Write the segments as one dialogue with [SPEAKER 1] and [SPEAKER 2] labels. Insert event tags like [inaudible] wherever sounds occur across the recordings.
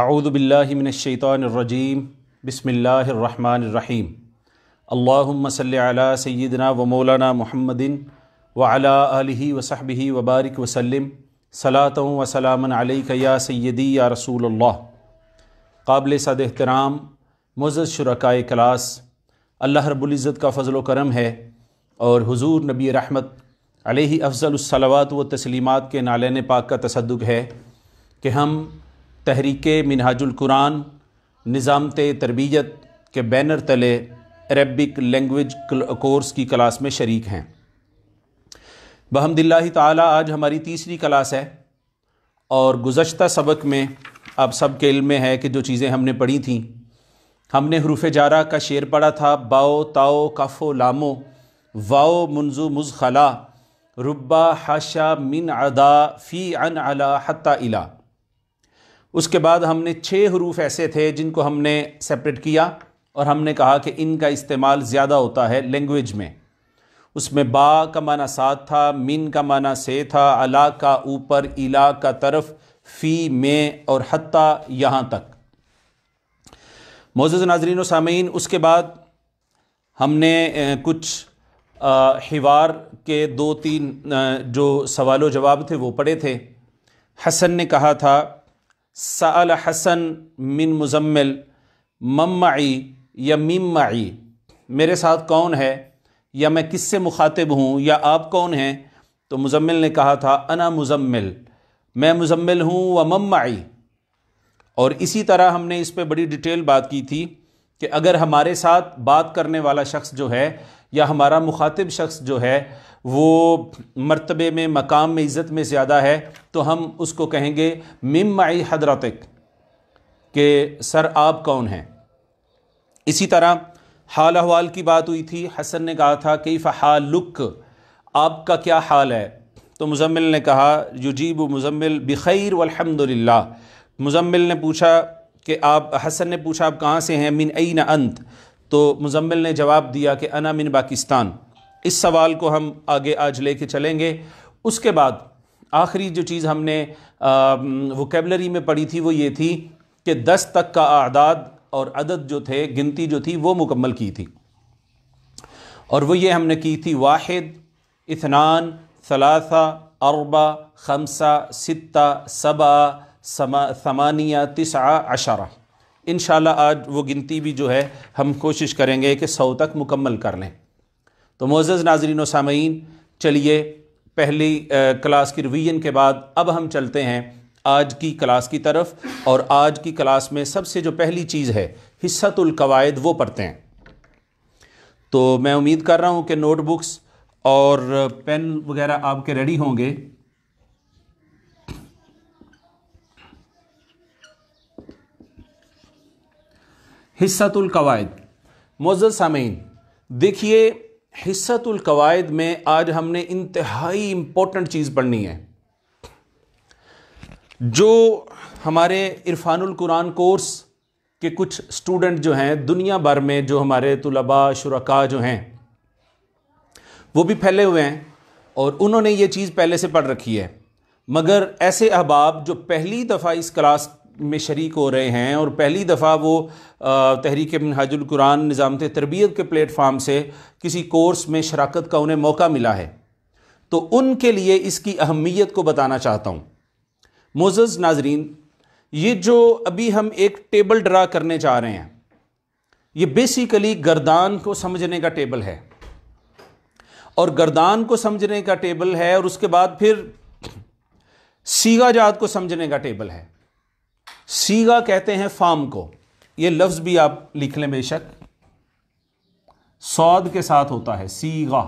[SPEAKER 1] आऊदबिल्लिमिनशैतरजीम बसमीम अल्लाम सल्ला सैदना व मौलाना महमदिन वाला वसहबी वबारक वसलम सलात वसलाम या सैदी या रसूल काबिल सद एहतराम मज़ शुरकाय क्लास अल्लाह रबुल्ज़त का फ़जल करम है और हुजूर नबी रहमत अलही अफ़लसलात व तस्लीमत के नालन पाक का तसदुक है कि हम तहरीक कुरान निज़ामत तरबियत के बैनर तले अरबिक लैंग्वेज कोर्स की क्लास में शरीक हैं बहमदिल्ला ताला आज हमारी तीसरी क्लास है और गुज्त सबक में आप सब के इल्म में है कि जो चीज़ें हमने पढ़ी थीं हमने हरूफ जारा का शेर पढ़ा था बाओ ताओ कफ़ो लामो वाओ मुंजु मुज़ खला रुब्बा हाशा मिन अदा फ़ी अन अला हत्ता इला उसके बाद हमने छः हरूफ ऐसे थे जिनको हमने सेपरेट किया और हमने कहा कि इनका इस्तेमाल ज़्यादा होता है लैंग्वेज में उसमें बा का माना साथ था मिन का माना से था अला का ऊपर इला का तरफ फ़ी में और हत्ता यहाँ तक मोज़ नाजरीन सामीन उसके बाद हमने कुछ हिवार के दो तीन जो सवाल जवाब थे वो पढ़े थे हसन ने कहा था सल हसन मिन मुजम्मिल ममई या मिमई मेरे साथ कौन है या मैं किससे मुखातिब हूँ या आप कौन हैं तो मुजम्मिल ने कहा था अना मुजम्मिल मैं मुजम्मिल हूँ व ममई और इसी तरह हमने इस पर बड़ी डिटेल बात की थी कि अगर हमारे साथ बात करने वाला शख्स जो है या हमारा मुखातिब शख्स जो है वो मरतबे में मकाम में इज़्ज़त में ज़्यादा है तो हम उसको कहेंगे मिम माई हदरतक के सर आप कौन हैं इसी तरह हाल अहवाल की बात हुई थी हसन ने कहा था कि फ़हालुक आपका क्या हाल है तो मुजम्मिल ने कहा युजीब मुजम्मिल बखैर वलहमदिल्ला मुजम्मिल ने पूछा कि आप हसन ने पूछा आप कहाँ से हैं मिन न अंत तो मुजम्मिल ने जवाब दिया कि अना मिन पाकिस्तान इस सवाल को हम आगे आज ले कर चलेंगे उसके बाद आखिरी जो चीज़ हमने वोकेबलरी में पढ़ी थी वो ये थी कि दस तक का आदाद और अदद जो थे गिनती जो थी वो मुकम्मल की थी और वो ये हमने की थी वाहिद इतनान सलासा अरबा खमसा सित्ता सबा समानिया तिसा अशारा इन आज वो गिनती भी जो है हम कोशिश करेंगे कि सौ तक मुकम्मल कर लें तो मोज़ नाजरीन सामीन चलिए पहली क्लास की रिवीजन के बाद अब हम चलते हैं आज की क्लास की तरफ और आज की क्लास में सबसे जो पहली चीज़ है हिस्सतुल्कवायद वो पढ़ते हैं तो मैं उम्मीद कर रहा हूँ कि नोटबुक्स और पेन वगैरह आपके रेडी होंगे हिस्सतुल कवायद मोज़ सामीन देखिए हिस्सतुल कवायद में आज हमने इंतहाई इम्पोर्टेंट चीज़ पढ़नी है जो हमारे इरफानुल कुरान कोर्स के कुछ स्टूडेंट जो हैं दुनिया भर में जो हमारे तलबा शुरा जो हैं वो भी फैले हुए हैं और उन्होंने ये चीज़ पहले से पढ़ रखी है मगर ऐसे अहबाब जो पहली दफ़ा इस क्लास में शरीक हो रहे हैं और पहली दफ़ा वो तहरीक मिनहाजुल कुरान निज़ाम तरबियत के प्लेटफार्म से किसी कोर्स में शराकत का उन्हें मौका मिला है तो उनके लिए इसकी अहमियत को बताना चाहता हूँ मोज़ नाजरीन ये जो अभी हम एक टेबल ड्रा करने चाह रहे हैं ये बेसिकली गर्दान को समझने का टेबल है और गर्दान को समझने का टेबल है और उसके बाद फिर सीगा जात को समझने का टेबल है सीगा कहते हैं फार्म को ये लफ्ज़ भी आप लिख लें बेशक सौद के साथ होता है सीगा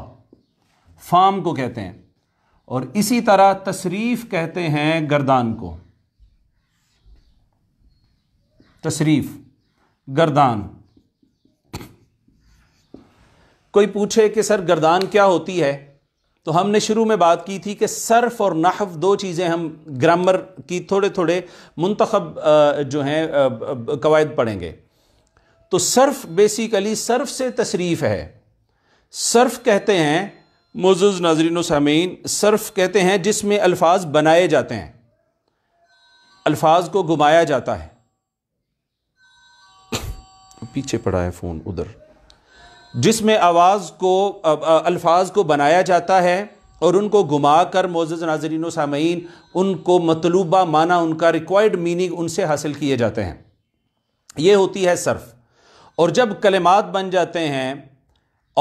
[SPEAKER 1] फार्म को कहते हैं और इसी तरह तशरीफ कहते हैं गर्दान को तशरीफ गर्दान कोई पूछे कि सर गर्दान क्या होती है तो हमने शुरू में बात की थी कि सर्फ और नहव दो चीज़ें हम ग्रामर की थोड़े थोड़े मंतखब जो हैं कवायद पढ़ेंगे तो सर्फ बेसिकली सर्फ से तशरीफ़ है सर्फ कहते हैं मोज़ नाजरीन सामीन सर्फ कहते हैं जिसमें अल्फाज बनाए जाते हैं अल्फाज को घुमाया जाता है पीछे पड़ा है फ़ोन उधर जिसमें आवाज़ को अल्फाज को बनाया जाता है और उनको घुमा कर मोज़ नाजरीन सामीन उनको मतलूबा माना उनका रिक्वायर्ड मीनिंग उनसे हासिल किए जाते हैं ये होती है सर्फ और जब कलेमात बन जाते हैं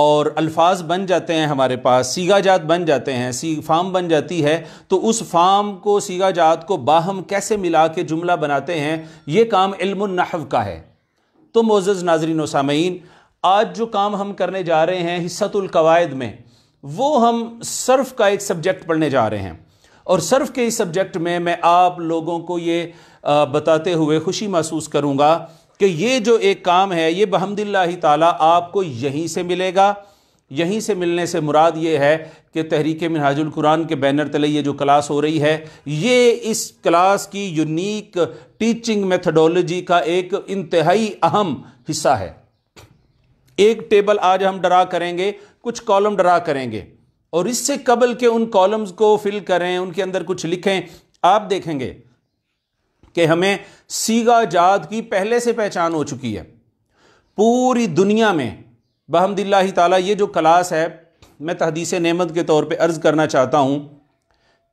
[SPEAKER 1] और अल्फाज बन जाते हैं हमारे पास सीगा जात बन जाते हैं सी फाम बन जाती है तो उस फाम को सीगा जात को बाहम कैसे मिला के जुमला बनाते हैं ये काम इल्मनहव का है तो मोज़ नाजरीन सामीन आज जो काम हम करने जा रहे हैं हिस्सतुल कवायद में वो हम सर्फ का एक सब्जेक्ट पढ़ने जा रहे हैं और सर्फ के इस सब्जेक्ट में मैं आप लोगों को ये बताते हुए खुशी महसूस करूँगा कि ये जो एक काम है ये बहमदिल्ला ताला आपको यहीं से मिलेगा यहीं से मिलने से मुराद ये है कि तहरीक मिनहाजुल कुरान के बैनर तले ये जो क्लास हो रही है ये इस क्लास की यूनिक टीचिंग मेथडोलॉजी का एक इंतहाई अहम हिस्सा है एक टेबल आज हम ड्रा करेंगे कुछ कॉलम ड्रा करेंगे और इससे कबल के उन कॉलम्स को फिल करें उनके अंदर कुछ लिखें आप देखेंगे कि हमें सीगा जात की पहले से पहचान हो चुकी है पूरी दुनिया में बहमदिल्ला ताला ये जो क्लास है मैं तहदीस नेमत के तौर पे अर्ज़ करना चाहता हूँ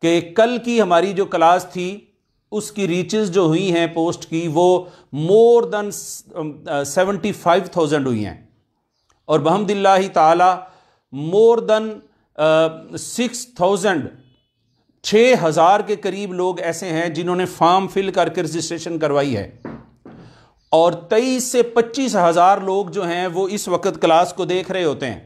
[SPEAKER 1] कि कल की हमारी जो क्लास थी उसकी रीचेस जो हुई हैं पोस्ट की वो more than seventy five thousand हुई हैं और बहमदिल्ला ताला मोर देन सिक्स थाउजेंड छः हज़ार के करीब लोग ऐसे हैं जिन्होंने फॉर्म फिल करके रजिस्ट्रेशन करवाई है और तेईस से पच्चीस हज़ार लोग जो हैं वो इस वक्त क्लास को देख रहे होते हैं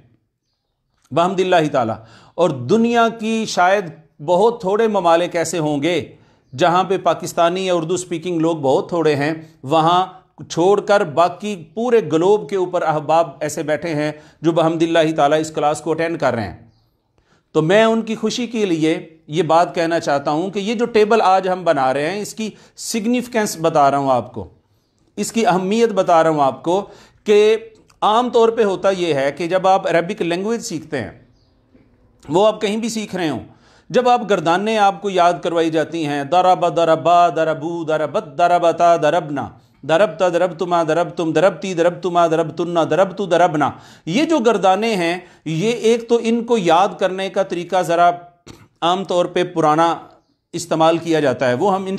[SPEAKER 1] बहमदिल्ला ताला और दुनिया की शायद बहुत थोड़े ममालिक ऐसे होंगे जहाँ पे पाकिस्तानी या उर्दू स्पीकिंग लोग बहुत थोड़े हैं वहाँ छोड़कर बाकी पूरे ग्लोब के ऊपर अहबाब ऐसे बैठे हैं जो बहमदिल्ला ताला इस क्लास को अटेंड कर रहे हैं तो मैं उनकी खुशी के लिए ये बात कहना चाहता हूँ कि ये जो टेबल आज हम बना रहे हैं इसकी सिग्निफिकेंस बता रहा हूँ आपको इसकी अहमियत बता रहा हूँ आपको कि आम तौर पे होता ये है कि जब आप अरबिक लैंग्वेज सीखते हैं वो आप कहीं भी सीख रहे हो जब आप गर्दाने आपको याद करवाई जाती हैं दरब दरबा दरबू दरबत दरबता दरबना दरब त दरब तुमा दरब तुम दरब ती दरब तुमा दरब तुन्ना दरब तु दरब ना ये जो गर्दाने हैं ये एक तो इनको याद करने का तरीका ज़रा आम तौर पे पुराना इस्तेमाल किया जाता है वो हम इन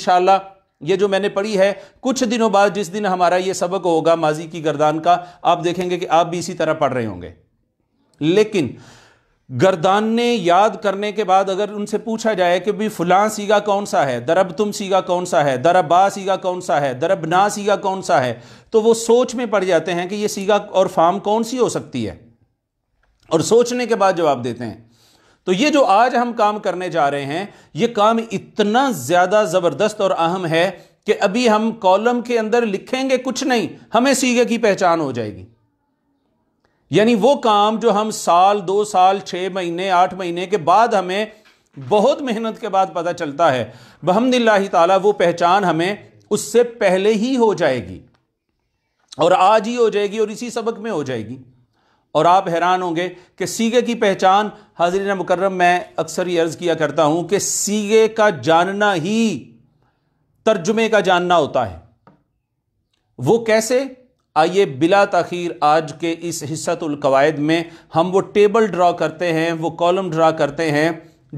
[SPEAKER 1] ये जो मैंने पढ़ी है कुछ दिनों बाद जिस दिन हमारा ये सबक होगा माजी की गर्दान का आप देखेंगे कि आप भी इसी तरह पढ़ रहे होंगे लेकिन गर्दान ने याद करने के बाद अगर उनसे पूछा जाए कि भाई फलां सीगा कौन सा है दरब तुम सीगा कौन सा है दरबा सीगा कौन सा है दरब ना सीगा कौन सा है तो वो सोच में पड़ जाते हैं कि ये सीगा और फार्म कौन सी हो सकती है और सोचने के बाद जवाब देते हैं तो ये जो आज हम काम करने जा रहे हैं ये काम इतना ज़्यादा ज़बरदस्त और अहम है कि अभी हम कॉलम के अंदर लिखेंगे कुछ नहीं हमें सीगे की पहचान हो जाएगी यानी वो काम जो हम साल दो साल छः महीने आठ महीने के बाद हमें बहुत मेहनत के बाद पता चलता है बहमदिल्ला ताला वो पहचान हमें उससे पहले ही हो जाएगी और आज ही हो जाएगी और इसी सबक में हो जाएगी और आप हैरान होंगे कि सीगे की पहचान हाजिर मुकर्रम मैं अक्सर ये अर्ज़ किया करता हूँ कि सीगे का जानना ही तर्जुमे का जानना होता है वो कैसे आइए बिला तखीर आज के इस कवायद में हम वो टेबल ड्रा करते हैं वो कॉलम ड्रा करते हैं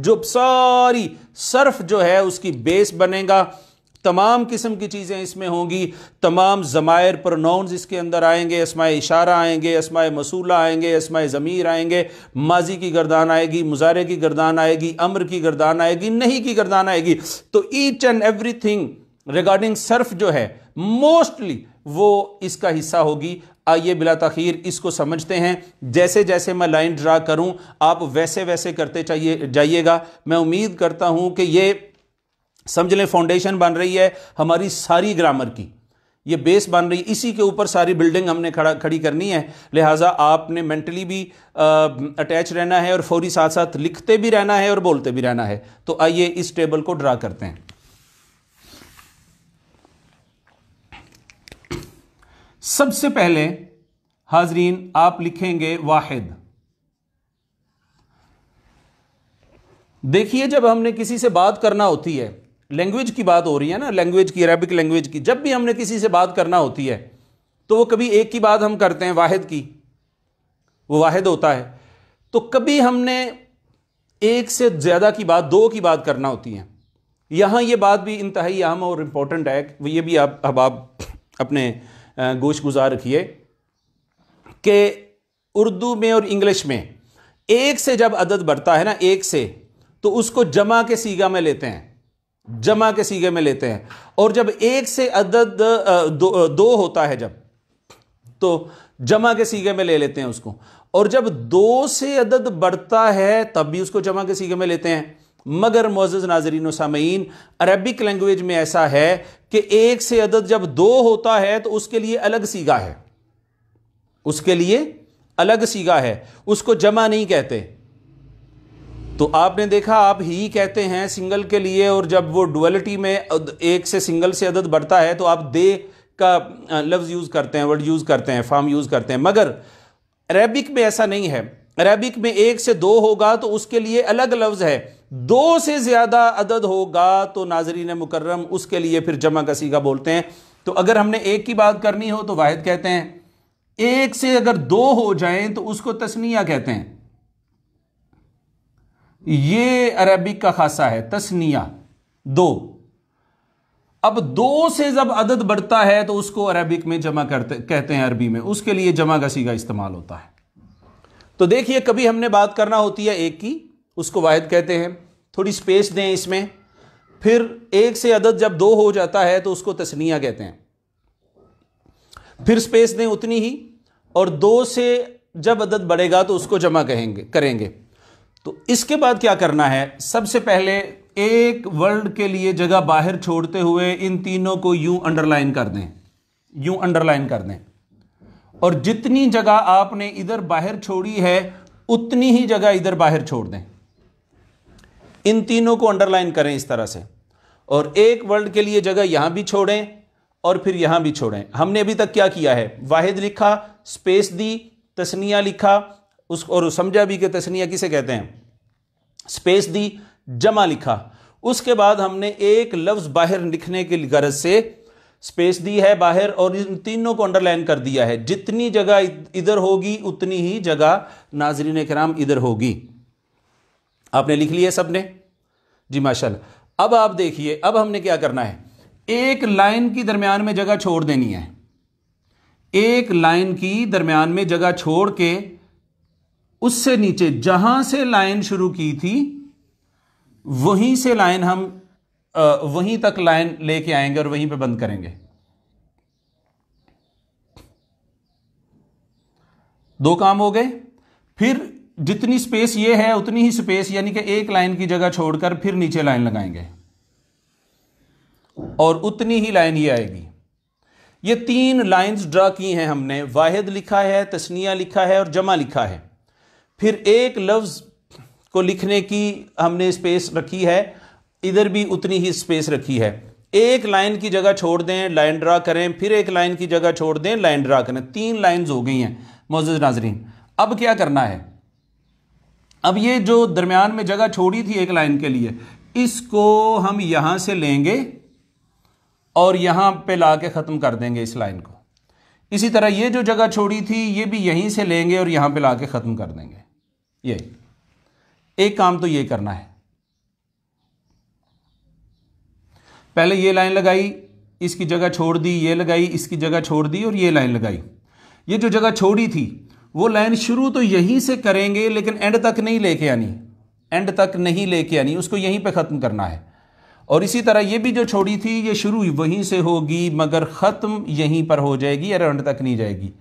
[SPEAKER 1] जो सारी सर्फ जो है उसकी बेस बनेगा तमाम किस्म की चीज़ें इसमें होंगी तमाम ज़मायर प्रोनाउंस इसके अंदर आएंगे इसमाय इशारा आएंगे इसमाय मसूला आएंगे इसमाय ज़मीर आएंगे माजी की गर्दान आएगी मुजारे की गर्दान आएगी अमर की गर्दान आएगी नहीं की गर्दान आएगी तो each and everything regarding सर्फ जो है मोस्टली वो इसका हिस्सा होगी आइए बिला तखीर इसको समझते हैं जैसे जैसे मैं लाइन ड्रा करूं आप वैसे वैसे करते चाहिए जाइएगा मैं उम्मीद करता हूं कि ये समझ लें फाउंडेशन बन रही है हमारी सारी ग्रामर की ये बेस बन रही इसी के ऊपर सारी बिल्डिंग हमने खड़ा खड़ी करनी है लिहाजा आपने मेंटली भी अटैच रहना है और फौरी साथ साथ लिखते भी रहना है और बोलते भी रहना है तो आइए इस टेबल को ड्रा करते हैं सबसे पहले हाजरीन आप लिखेंगे वाहिद देखिए जब हमने किसी से बात करना होती है लैंग्वेज की बात हो रही है ना लैंग्वेज की अरबिक लैंग्वेज की जब भी हमने किसी से बात करना होती है तो वो कभी एक की बात हम करते हैं वाहिद की वो वाहिद होता है तो कभी हमने एक से ज़्यादा की बात दो की बात करना होती है यहां ये बात भी इंतहाई अहम और इंपॉर्टेंट है ये भी आप अब आप अपने गोश गुजार रखिए कि उर्दू में और इंग्लिश में एक से जब अदद बढ़ता है ना एक से तो उसको जमा के सीगा में लेते हैं जमा के सीगे में लेते हैं और जब एक से अदद दो, दो होता है जब तो जमा के सीगे में ले लेते हैं उसको और जब दो से अदद बढ़ता है तब भी उसको जमा के सीगे में लेते हैं मगर मोज़ नाजरीन सामीन अरबिक लैंग्वेज में ऐसा है कि एक से अदद जब दो होता है तो उसके लिए अलग सीगा है उसके लिए अलग सीगा है उसको जमा नहीं कहते तो आपने देखा आप ही कहते हैं सिंगल के लिए और जब वो डुअलिटी में एक से सिंगल से अदद बढ़ता है तो आप दे का लफ्ज़ यूज़ करते हैं वर्ड यूज़ करते हैं फॉर्म यूज़ करते हैं मगर अरेबिक में ऐसा नहीं है अरेबिक में एक से दो होगा तो उसके लिए अलग लफ्ज़ है दो से ज़्यादा अदद होगा तो नाजरीन मुकर्रम उसके लिए फिर जमा का सीगा बोलते हैं तो अगर हमने एक की बात करनी हो तो वाहिद कहते हैं एक से अगर दो हो जाएं तो उसको तस्निया कहते हैं ये अरबिक का खासा है तस्निया दो अब दो से जब अदद बढ़ता है तो उसको अरबिक में जमा करते कहते हैं अरबी में उसके लिए जमा का सीगा इस्तेमाल होता है तो देखिए कभी हमने बात करना होती है एक की उसको वाहिद कहते हैं थोड़ी स्पेस दें इसमें फिर एक से अदद जब दो हो जाता है तो उसको तस्निया कहते हैं फिर स्पेस दें उतनी ही और दो से जब अदद बढ़ेगा तो उसको जमा कहेंगे करेंगे तो इसके बाद क्या करना है सबसे पहले एक वर्ड के लिए जगह बाहर छोड़ते हुए इन तीनों को यूं अंडरलाइन कर दें यूं अंडरलाइन कर दें और जितनी जगह आपने इधर बाहर छोड़ी है उतनी ही जगह इधर बाहर छोड़ दें इन तीनों को अंडरलाइन करें इस तरह से और एक वर्ड के लिए जगह यहां भी छोड़ें और फिर यहां भी छोड़ें हमने अभी तक क्या किया है वाहिद लिखा स्पेस दी तस्निया लिखा उस और समझा भी कि तस्निया किसे कहते हैं स्पेस दी जमा लिखा उसके बाद हमने एक लफ्ज़ बाहर लिखने की गरज से स्पेस दी है बाहर और इन तीनों को अंडरलाइन कर दिया है जितनी जगह इधर होगी उतनी ही जगह नाजरीन कराम इधर होगी आपने लिख लिया सबने जी माशाल्लाह अब आप देखिए अब हमने क्या करना है एक लाइन की दरमियान में जगह छोड़ देनी है एक लाइन की दरमियान में जगह छोड़ के उससे नीचे जहां से लाइन शुरू की थी वहीं से लाइन हम वहीं तक लाइन लेके आएंगे और वहीं पे बंद करेंगे दो काम हो गए फिर जितनी स्पेस ये है उतनी ही स्पेस यानी कि एक लाइन की जगह छोड़कर फिर नीचे लाइन लगाएंगे और उतनी ही लाइन ये आएगी ये तीन लाइंस ड्रा की हैं हमने वाहिद लिखा है तस्निया लिखा है और जमा लिखा है फिर एक लफ्ज़ को लिखने की हमने स्पेस रखी है इधर भी उतनी ही स्पेस रखी है एक लाइन की जगह छोड़ दें लाइन ड्रा करें फिर एक लाइन की जगह छोड़ दें लाइन ड्रा करें तीन लाइंस हो गई हैं मोज़ नाजरीन अब क्या करना है अब ये जो दरमियान में जगह छोड़ी थी एक लाइन के लिए इसको हम यहां से लेंगे और यहां पे ला के ख़त्म कर देंगे इस लाइन को इसी तरह ये जो जगह छोड़ी थी ये भी यहीं से लेंगे और यहां पे ला के ख़त्म कर देंगे ये एक काम तो ये करना है पहले ये लाइन लगाई इसकी जगह छोड़ दी ये लगाई इसकी जगह छोड़ दी और ये लाइन लगाई ये जो जगह छोड़ी थी वो लाइन शुरू तो यहीं से करेंगे लेकिन एंड तक नहीं लेके आनी एंड तक नहीं लेके आनी उसको यहीं पे ख़त्म करना है और इसी तरह ये भी जो छोड़ी थी ये शुरू वहीं से होगी मगर ख़त्म यहीं पर हो जाएगी और एंड तक नहीं जाएगी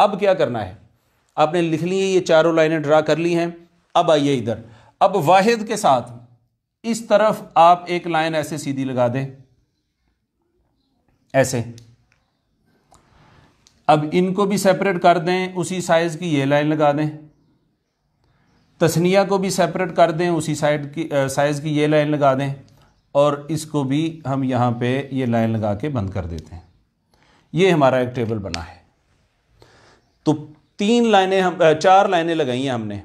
[SPEAKER 1] अब क्या करना है आपने लिख ली है ये चारों लाइनें ड्रा कर ली हैं अब आइए इधर अब वाहिद के साथ इस तरफ आप एक लाइन ऐसे सीधी लगा दें ऐसे अब इनको भी सेपरेट कर दें उसी साइज़ की ये लाइन लगा दें तस्निया को भी सेपरेट कर दें उसी साइड की साइज़ की ये लाइन लगा दें और इसको भी हम यहाँ पे ये लाइन लगा के बंद कर देते हैं ये हमारा एक टेबल बना है तो तीन लाइनें हम चार लाइनें लगाई हैं हमने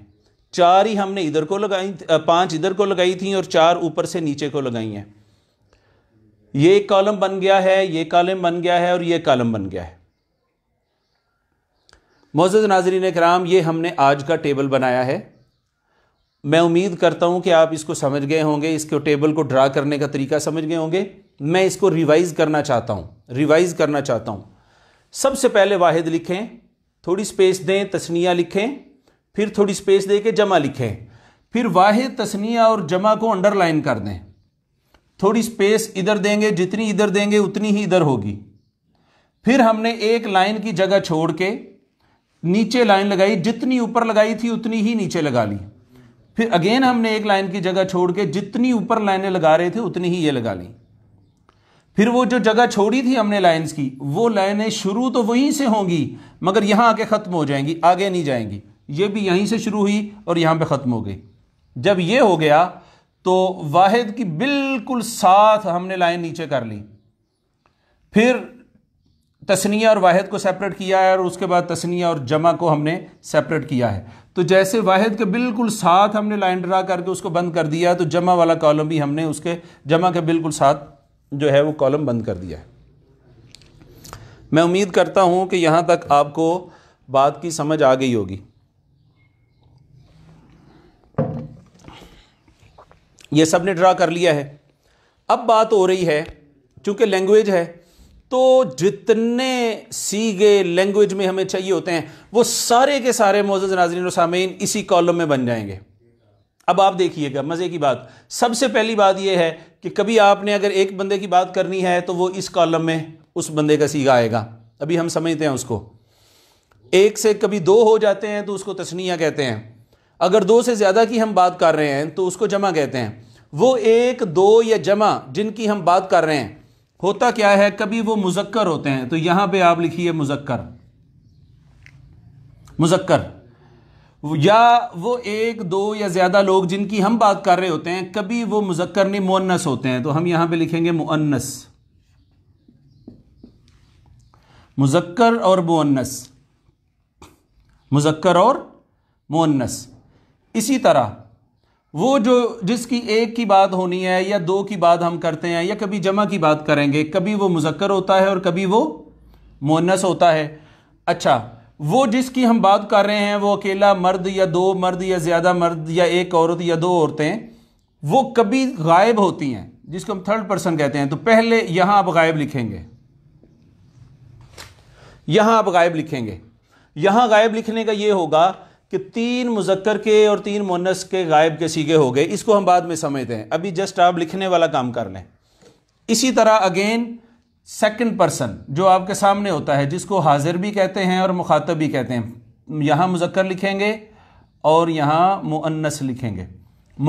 [SPEAKER 1] चार ही हमने इधर को लगाई पांच इधर को लगाई थी और चार ऊपर से नीचे को लगाई हैं ये कॉलम बन गया है ये कॉलम बन गया है और ये कॉलम बन गया है मोजद नाजरीन कराम ये हमने आज का टेबल बनाया है मैं उम्मीद करता हूँ कि आप इसको समझ गए होंगे इसको टेबल को ड्रा करने का तरीका समझ गए होंगे मैं इसको रिवाइज़ करना चाहता हूँ रिवाइज़ करना चाहता हूँ सबसे पहले वाहिद लिखें थोड़ी स्पेस दें तस्निया लिखें फिर थोड़ी स्पेस दे के जमा लिखें फिर वाहिद तस्निया और जमा को अंडरलाइन कर दें थोड़ी स्पेस इधर देंगे जितनी इधर देंगे उतनी ही इधर होगी फिर हमने एक लाइन की जगह छोड़ के नीचे लाइन लगाई जितनी ऊपर लगाई थी उतनी ही नीचे लगा ली फिर अगेन हमने एक लाइन की जगह छोड़ के जितनी ऊपर लाइनें लगा रहे थे उतनी ही ये लगा ली फिर वो जो जगह छोड़ी थी हमने लाइंस की वो लाइनें शुरू तो वहीं से होंगी मगर यहां आके खत्म हो जाएंगी आगे नहीं जाएंगी ये भी यहीं से शुरू हुई और यहां पे खत्म हो गई जब ये हो गया तो वाहिद की बिल्कुल साथ हमने लाइन नीचे कर ली फिर तस्निया और वाहिद को सेपरेट किया है और उसके बाद तस्निया और जमा को हमने सेपरेट किया है तो जैसे वाहिद के बिल्कुल साथ हमने लाइन ड्रा करके उसको बंद कर दिया तो जमा वाला कॉलम भी हमने उसके जमा के बिल्कुल साथ जो है वो कॉलम बंद कर दिया है मैं उम्मीद करता हूँ कि यहां तक आपको बात की समझ आ गई होगी ये सब ने ड्रा कर लिया है अब बात हो रही है चूंकि लैंग्वेज है तो जितने सीगे लैंग्वेज में हमें चाहिए होते हैं वो सारे के सारे मोज़ नाजरीन और सामीन इसी कॉलम में बन जाएंगे अब आप देखिएगा मज़े की बात सबसे पहली बात यह है कि कभी आपने अगर एक बंदे की बात करनी है तो वो इस कॉलम में उस बंदे का सीगा आएगा अभी हम समझते हैं उसको एक से कभी दो हो जाते हैं तो उसको तस्निया कहते हैं अगर दो से ज़्यादा की हम बात कर रहे हैं तो उसको जमा कहते हैं वो एक दो या जमा जिनकी हम बात कर रहे हैं होता क्या है कभी वो मुजक्कर होते हैं तो यहां पे आप लिखिए मुजक्कर मुजक्कर या वो एक दो या ज्यादा लोग जिनकी हम बात कर रहे होते हैं कभी वो मुजक्कर नहीं मुन्नस होते हैं तो हम यहां पे लिखेंगे मुन्नस मुजक्कर और मुन्नस मुजक्कर और मुन्नस इसी तरह वो जो जिसकी एक की बात होनी है या दो की बात हम करते हैं या कभी जमा की बात करेंगे कभी वो मुजक्कर होता है और कभी वो मोनस होता है अच्छा वो जिसकी हम बात कर रहे हैं वो अकेला मर्द या दो मर्द या ज़्यादा मर्द या एक औरत या दो औरतें वो कभी गायब होती हैं जिसको हम थर्ड पर्सन कहते हैं तो पहले यहां आप गायब लिखेंगे यहां आप गायब लिखेंगे यहां गायब लिखने का ये होगा कि तीन मुजक्कर के और तीन मुनस के गायब के सीगे हो गए इसको हम बाद में समझते हैं अभी जस्ट आप लिखने वाला काम कर लें इसी तरह अगेन सेकंड पर्सन जो आपके सामने होता है जिसको हाजिर भी कहते हैं और मुखातब भी कहते हैं यहां मुजक्कर लिखेंगे और यहां मुअन्नस लिखेंगे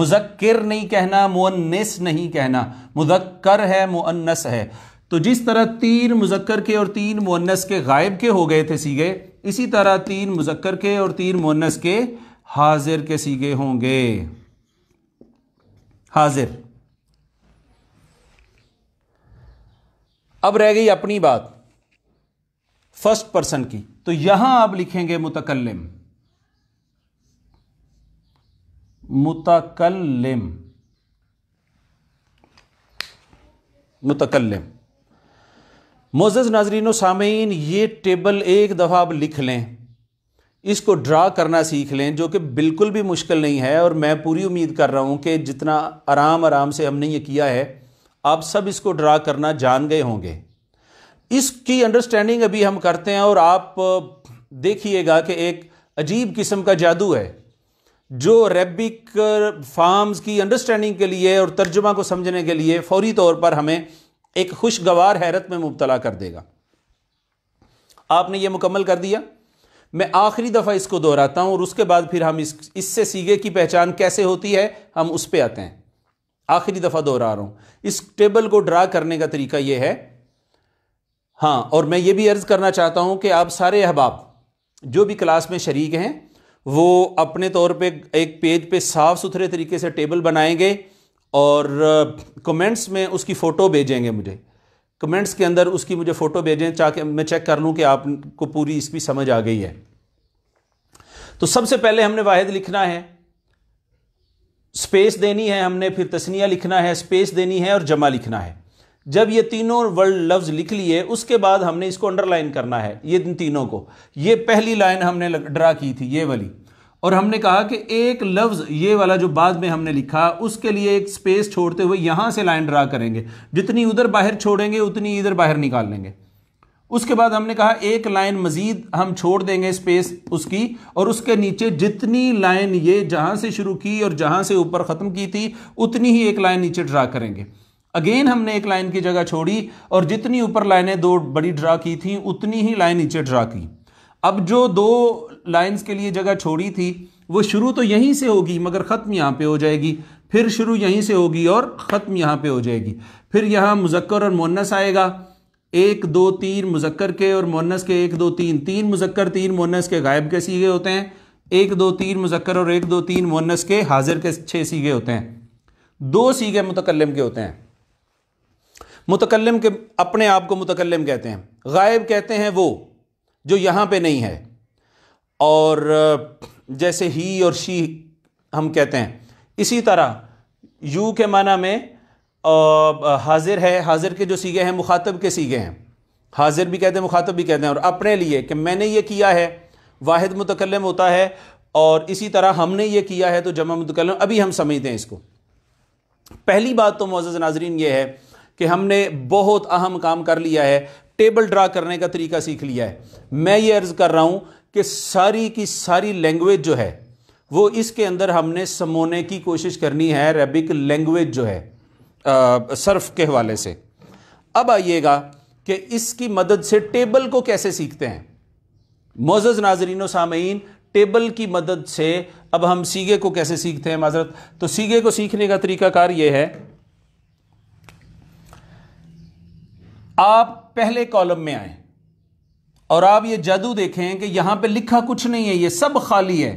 [SPEAKER 1] मुजक्र नहीं कहना मुअन्नस नहीं कहना मुजक्कर है मुअन्नस है तो जिस तरह तीन मुजक्कर के और तीन मुन्नस के गायब के हो गए थे सीगे इसी तरह तीन मुजक्कर के और तीन मुन्नस के हाजिर के सीगे होंगे हाजिर अब रह गई अपनी बात फर्स्ट पर्सन की तो यहां आप लिखेंगे मुतकलम मुतकलम मुतकलम मोजस नाजरीन सामीन ये टेबल एक दफ़ा आप लिख लें इसको ड्रा करना सीख लें जो कि बिल्कुल भी मुश्किल नहीं है और मैं पूरी उम्मीद कर रहा हूँ कि जितना आराम आराम से हमने ये किया है आप सब इसको ड्रा करना जान गए होंगे इसकी अंडरस्टैंडिंग अभी हम करते हैं और आप देखिएगा कि एक अजीब किस्म का जादू है जो रेबिक फार्म्स की अंडरस्टैंडिंग के लिए और तर्जुमा को समझने के लिए फ़ौरी तौर पर हमें एक खुशगवार हैरत में मुबतला कर देगा आपने ये मुकम्मल कर दिया मैं आखिरी दफ़ा इसको दोहराता हूँ और उसके बाद फिर हम इस इससे सीगे की पहचान कैसे होती है हम उस पर आते हैं आखिरी दफ़ा दोहरा रहा हूँ इस टेबल को ड्रा करने का तरीका ये है हाँ और मैं ये भी अर्ज़ करना चाहता हूँ कि आप सारे अहबाब जो भी क्लास में शरीक हैं वो अपने तौर पे एक पेज पे साफ़ सुथरे तरीके से टेबल बनाएंगे और कमेंट्स में उसकी फ़ोटो भेजेंगे मुझे कमेंट्स के अंदर उसकी मुझे फ़ोटो भेजें चाहे मैं चेक कर लूँ कि आपको पूरी इसकी समझ आ गई है तो सबसे पहले हमने वाहिद लिखना है स्पेस देनी है हमने फिर तस्निया लिखना है स्पेस देनी है और जमा लिखना है जब ये तीनों वर्ल्ड लफ्ज़ लिख लिए उसके बाद हमने इसको अंडरलाइन करना है ये इन तीनों को ये पहली लाइन हमने ड्रा की थी ये वाली और हमने कहा कि एक लफ्ज़ ये वाला जो बाद में हमने लिखा उसके लिए एक स्पेस छोड़ते हुए यहां से लाइन ड्रा करेंगे जितनी उधर बाहर छोड़ेंगे उतनी इधर बाहर निकाल लेंगे उसके बाद हमने कहा एक लाइन मज़ीद हम छोड़ देंगे स्पेस उसकी और उसके नीचे जितनी लाइन ये जहां से शुरू की और जहां से ऊपर ख़त्म की थी उतनी ही एक लाइन नीचे ड्रा करेंगे अगेन हमने एक लाइन की जगह छोड़ी और जितनी ऊपर लाइनें दो बड़ी ड्रा की थी उतनी ही लाइन नीचे ड्रा की अब जो दो लाइंस के लिए जगह छोड़ी थी वो शुरू तो यहीं से होगी मगर ख़त्म यहाँ पे हो जाएगी फिर शुरू यहीं से होगी और ख़त्म यहाँ पे हो जाएगी फिर यहाँ मुजक्कर और मोनस आएगा एक दो तीन मुजक्कर के और मोनस के एक दो तीन तीन मुजक्कर तीन मोनस के गायब के सीगे होते हैं एक दो तीन मुजक्कर और एक दो तीन मोनस के हाजिर के छः सीगे होते हैं दो सीगे मुतकलम के होते हैं मुतकलम के अपने आप को मुतकलम कहते हैं गायब कहते हैं वो जो यहाँ पे नहीं है और जैसे ही और शी हम कहते हैं इसी तरह यू के माना में हाजिर है हाजिर के जो सीगे हैं मुखातब के सीगे हैं हाजिर भी कहते हैं मुखातब भी कहते हैं और अपने लिए कि मैंने ये किया है वाहिद मुतकलम होता है और इसी तरह हमने ये किया है तो जमा मुतकलम अभी हम समझते हैं इसको पहली बात तो मोज़ नाजरीन ये है कि हमने बहुत अहम काम कर लिया है टेबल ड्रा करने का तरीका सीख लिया है मैं ये अर्ज़ कर रहा हूँ कि सारी की सारी लैंग्वेज जो है वो इसके अंदर हमने समोने की कोशिश करनी है अरबिक लैंग्वेज जो है सर्फ के हवाले से अब आइएगा कि इसकी मदद से टेबल को कैसे सीखते हैं मोज़ नाजरीन सामीन टेबल की मदद से अब हम सीगे को कैसे सीखते हैं माजरत तो सीगे को सीखने का तरीकाकार यह है आप पहले कॉलम में आए और आप ये जादू देखें कि यहां पे लिखा कुछ नहीं है ये सब खाली है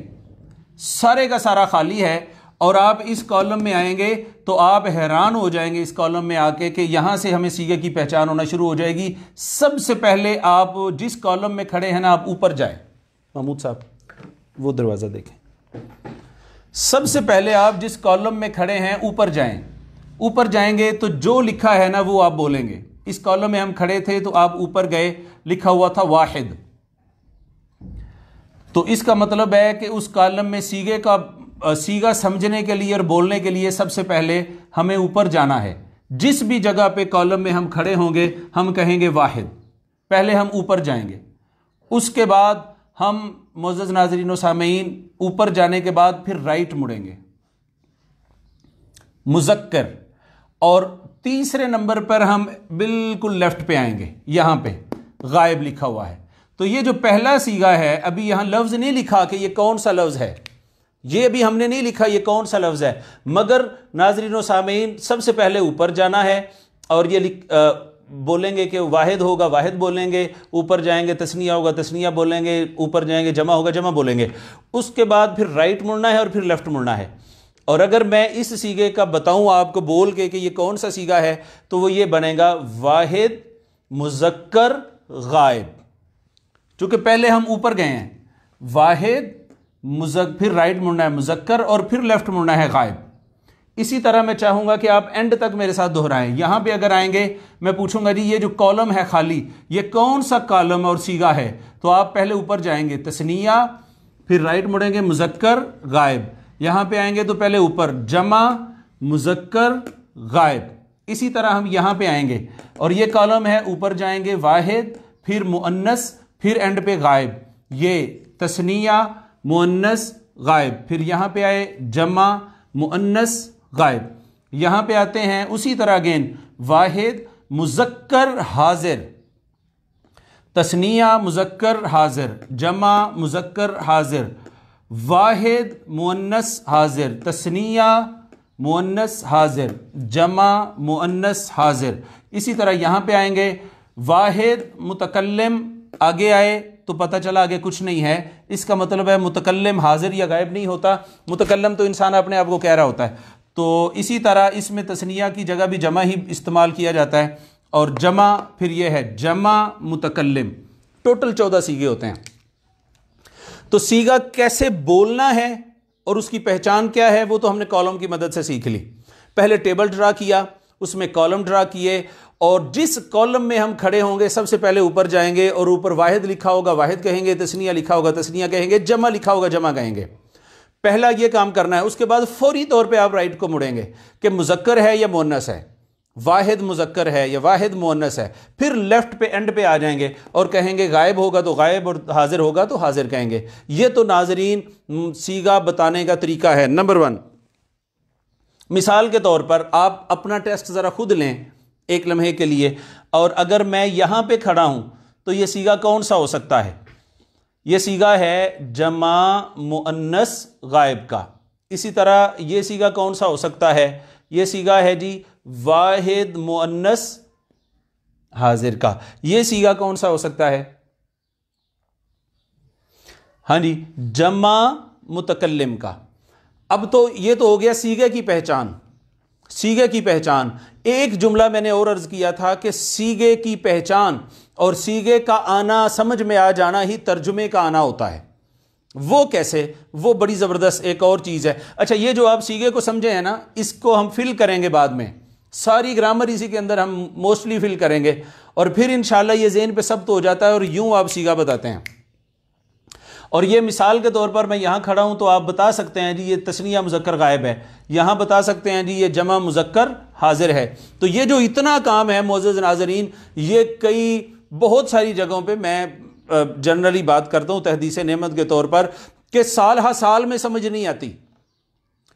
[SPEAKER 1] सारे का सारा खाली है और आप इस कॉलम में आएंगे तो आप हैरान हो जाएंगे इस कॉलम में आके कि यहां से हमें सीगे की पहचान होना शुरू हो जाएगी सबसे पहले आप जिस कॉलम में खड़े हैं ना आप ऊपर जाए महमूद साहब वो दरवाज़ा देखें सबसे पहले आप जिस कॉलम में खड़े हैं ऊपर जाएं ऊपर जाएंगे तो जो लिखा है ना वो आप बोलेंगे इस कॉलम में हम खड़े थे तो आप ऊपर गए लिखा हुआ था वाहिद तो इसका मतलब है कि उस कॉलम में सीगे का सीगा समझने के लिए और बोलने के लिए सबसे पहले हमें ऊपर जाना है जिस भी जगह पे कॉलम में हम खड़े होंगे हम कहेंगे वाहिद पहले हम ऊपर जाएंगे उसके बाद हम मोज़ नाजरीन सामीन ऊपर जाने के बाद फिर राइट मुड़ेंगे मुजक्कर और तीसरे नंबर पर हम बिल्कुल लेफ्ट पे आएंगे यहाँ पे गायब लिखा हुआ है तो ये जो पहला सीगा है अभी यहाँ लफ्ज़ नहीं लिखा कि ये कौन सा लफ्ज़ है ये अभी हमने नहीं लिखा ये कौन सा लफ्ज़ है मगर नाजरीन सामीन सबसे पहले ऊपर जाना है और ये लिख आ, बोलेंगे कि वाहिद होगा वाहिद बोलेंगे ऊपर जाएंगे तस्निया होगा तस्निया बोलेंगे ऊपर जाएंगे जमा होगा जमा बोलेंगे उसके बाद फिर राइट मुड़ना है और फिर लेफ़्ट मुड़ना है और अगर मैं इस सीगे का बताऊं आपको बोल के कि ये कौन सा सीगा है तो वो ये बनेगा वाहिद मुजक्कर गायब चूंकि पहले हम ऊपर गए हैं वाहिद मुजक फिर राइट मुड़ना है मुजक्कर और फिर लेफ्ट मुड़ना है गायब इसी तरह मैं चाहूंगा कि आप एंड तक मेरे साथ दोहराएं यहां पे अगर आएंगे मैं पूछूंगा जी ये जो कॉलम है खाली ये कौन सा कॉलम और सीगा है तो आप पहले ऊपर जाएंगे तस्निया फिर राइट मुड़ेंगे मुजक्कर गायब यहां पे आएंगे तो पहले ऊपर जमा मुजक्कर गायब इसी तरह हम यहां पे आएंगे और ये कॉलम है ऊपर जाएंगे वाहिद फिर मुअन्नस फिर एंड पे गायब ये तस्निया मुअन्नस गायब फिर यहां पे आए जमा मुअन्नस गायब यहां पे आते हैं उसी तरह अगेन वाहिद मुजक्कर हाजिर तस्निया मुजक्कर हाजिर जमा मुजक्कर हाजिर वाहिद मुन्नस हाजिर तस्निया मुअन्नस हाजिर जमा मुन्नस हाजिर इसी तरह यहाँ पे आएंगे वाहिद मुतकलम आगे आए तो पता चला आगे कुछ नहीं है इसका मतलब है मुतकलम हाजिर या गायब नहीं होता मुतकलम तो इंसान अपने आप को कह रहा होता है तो इसी तरह इसमें तस्निया की जगह भी जमा ही इस्तेमाल किया जाता है और जमा फिर यह है जमा मुतकलम टोटल चौदह सीगे होते हैं तो सीगा कैसे बोलना है और उसकी पहचान क्या है वो तो हमने कॉलम की मदद से सीख ली पहले टेबल ड्रा किया उसमें कॉलम ड्रा किए और जिस कॉलम में हम खड़े होंगे सबसे पहले ऊपर जाएंगे और ऊपर वाहिद लिखा होगा वाहिद कहेंगे तस्निया लिखा होगा तस्निया कहेंगे जमा लिखा होगा जमा कहेंगे पहला ये काम करना है उसके बाद फौरी तौर पे आप राइट को मुड़ेंगे कि मुजक्कर है या मोनस है वाहिद मुजक्कर है या वाहिद मुनस है फिर लेफ़्ट पे एंड पे आ जाएंगे और कहेंगे गायब होगा तो गायब और हाजिर होगा तो हाजिर कहेंगे ये तो नाजरीन सीगा बताने का तरीका है नंबर वन मिसाल के तौर पर आप अपना टेस्ट ज़रा खुद लें एक लम्हे के लिए और अगर मैं यहाँ पे खड़ा हूँ तो ये सीगा कौन सा हो सकता है ये सीगा है जमा मुअन्नस गायब का इसी तरह ये सीगा कौन सा हो सकता है ये सीगा है जी वाहिद मुअन्नस हाजिर का ये सीगा कौन सा हो सकता है हाँ जी जमा मुतकलम का अब तो ये तो हो गया सीगे की पहचान सीगे की पहचान एक जुमला मैंने और अर्ज किया था कि सीगे की पहचान और सीगे का आना समझ में आ जाना ही तर्जुमे का आना होता है वो कैसे वो बड़ी ज़बरदस्त एक और चीज़ है अच्छा ये जो आप सीगे को समझे हैं ना इसको हम फिल करेंगे बाद में सारी ग्रामर इसी के अंदर हम मोस्टली फिल करेंगे और फिर इन ये जेन पे सब तो हो जाता है और यूं आप सीगा बताते हैं और ये मिसाल के तौर पर मैं यहाँ खड़ा हूँ तो आप बता सकते हैं जी ये तस्निया मुजक्कर गायब है यहाँ बता सकते हैं जी ये जमा मुजक्कर हाजिर है तो ये जो इतना काम है मोजेज नाजरीन ये कई बहुत सारी जगहों पर मैं जनरली बात करता हूँ तहदीस नमत के तौर पर कि साल हा साल में समझ नहीं आती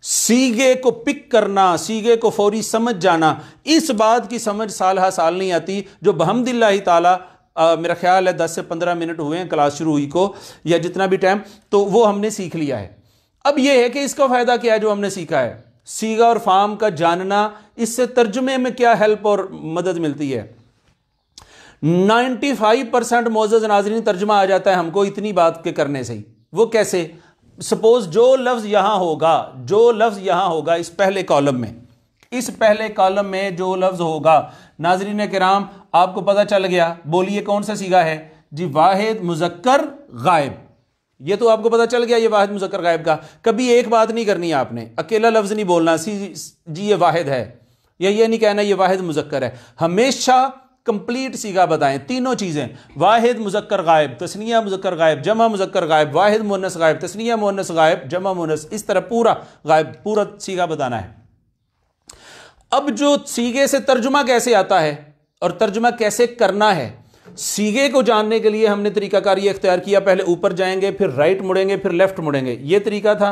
[SPEAKER 1] सीगे को पिक करना सीगे को फौरी समझ जाना इस बात की समझ साल हा साल नहीं आती जो बहमदिल्ला ताला आ, मेरा ख्याल है दस से पंद्रह मिनट हुए हैं क्लास शुरू हुई को या जितना भी टाइम तो वो हमने सीख लिया है अब ये है कि इसका फ़ायदा क्या है जो हमने सीखा है सीगा और फार्म का जानना इससे तर्जुमे में क्या हेल्प और मदद मिलती है 95 परसेंट मोज नाजरीन तर्जुमा आ जाता है हमको इतनी बात के करने से ही वो कैसे सपोज जो लफ्ज़ यहां होगा जो लफ्ज़ यहां होगा इस पहले कॉलम में इस पहले कॉलम में जो लफ्ज़ होगा नाजरीन कराम आपको पता चल गया बोलिए कौन सा सीगा है जी वाहिद मुजक्कर गायब ये तो आपको पता चल गया ये वाहिद मुजक्कर गायब का कभी एक बात नहीं करनी आपने अकेला लफ्ज़ नहीं बोलना सी जी ये वाहिद है या ये नहीं कहना ये वाहिद मुजक्कर है हमेशा कंप्लीट सीगा बताएं तीनों चीज़ें वाहिद मुजक्कर गायब तस्निया मुजक्कर गायब जमा मुजक्कर गायब वाहिद मुनस गायब तस्निया मुनस गायब जमा मुनस इस तरह पूरा गायब पूरा सीगा बताना है अब जो सीगे से तर्जुमा कैसे आता है और तर्जुमा कैसे करना है सीगे को जानने के लिए हमने तरीकाकार ये अख्तियार किया पहले ऊपर जाएंगे फिर राइट मुड़ेंगे फिर लेफ्ट मुड़ेंगे ये तरीका था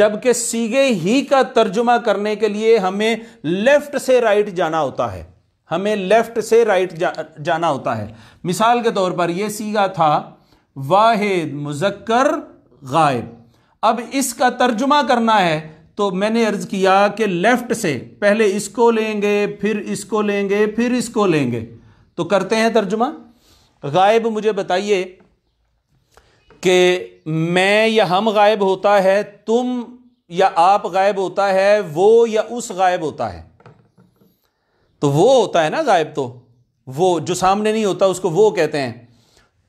[SPEAKER 1] जबकि सीगे ही का तर्जुमा करने के लिए हमें लेफ्ट से राइट जाना होता है हमें लेफ्ट से राइट जा, जाना होता है मिसाल के तौर पर यह सीगा था वाहिद मुजक्कर गायब अब इसका तर्जुमा करना है तो मैंने अर्ज किया कि लेफ्ट से पहले इसको लेंगे फिर इसको लेंगे फिर इसको लेंगे तो करते हैं तर्जुमा गायब मुझे बताइए कि मैं या हम गायब होता है तुम या आप गायब होता है वो या उस गायब होता है तो वो होता है ना गायब तो वो जो सामने नहीं होता उसको वो कहते हैं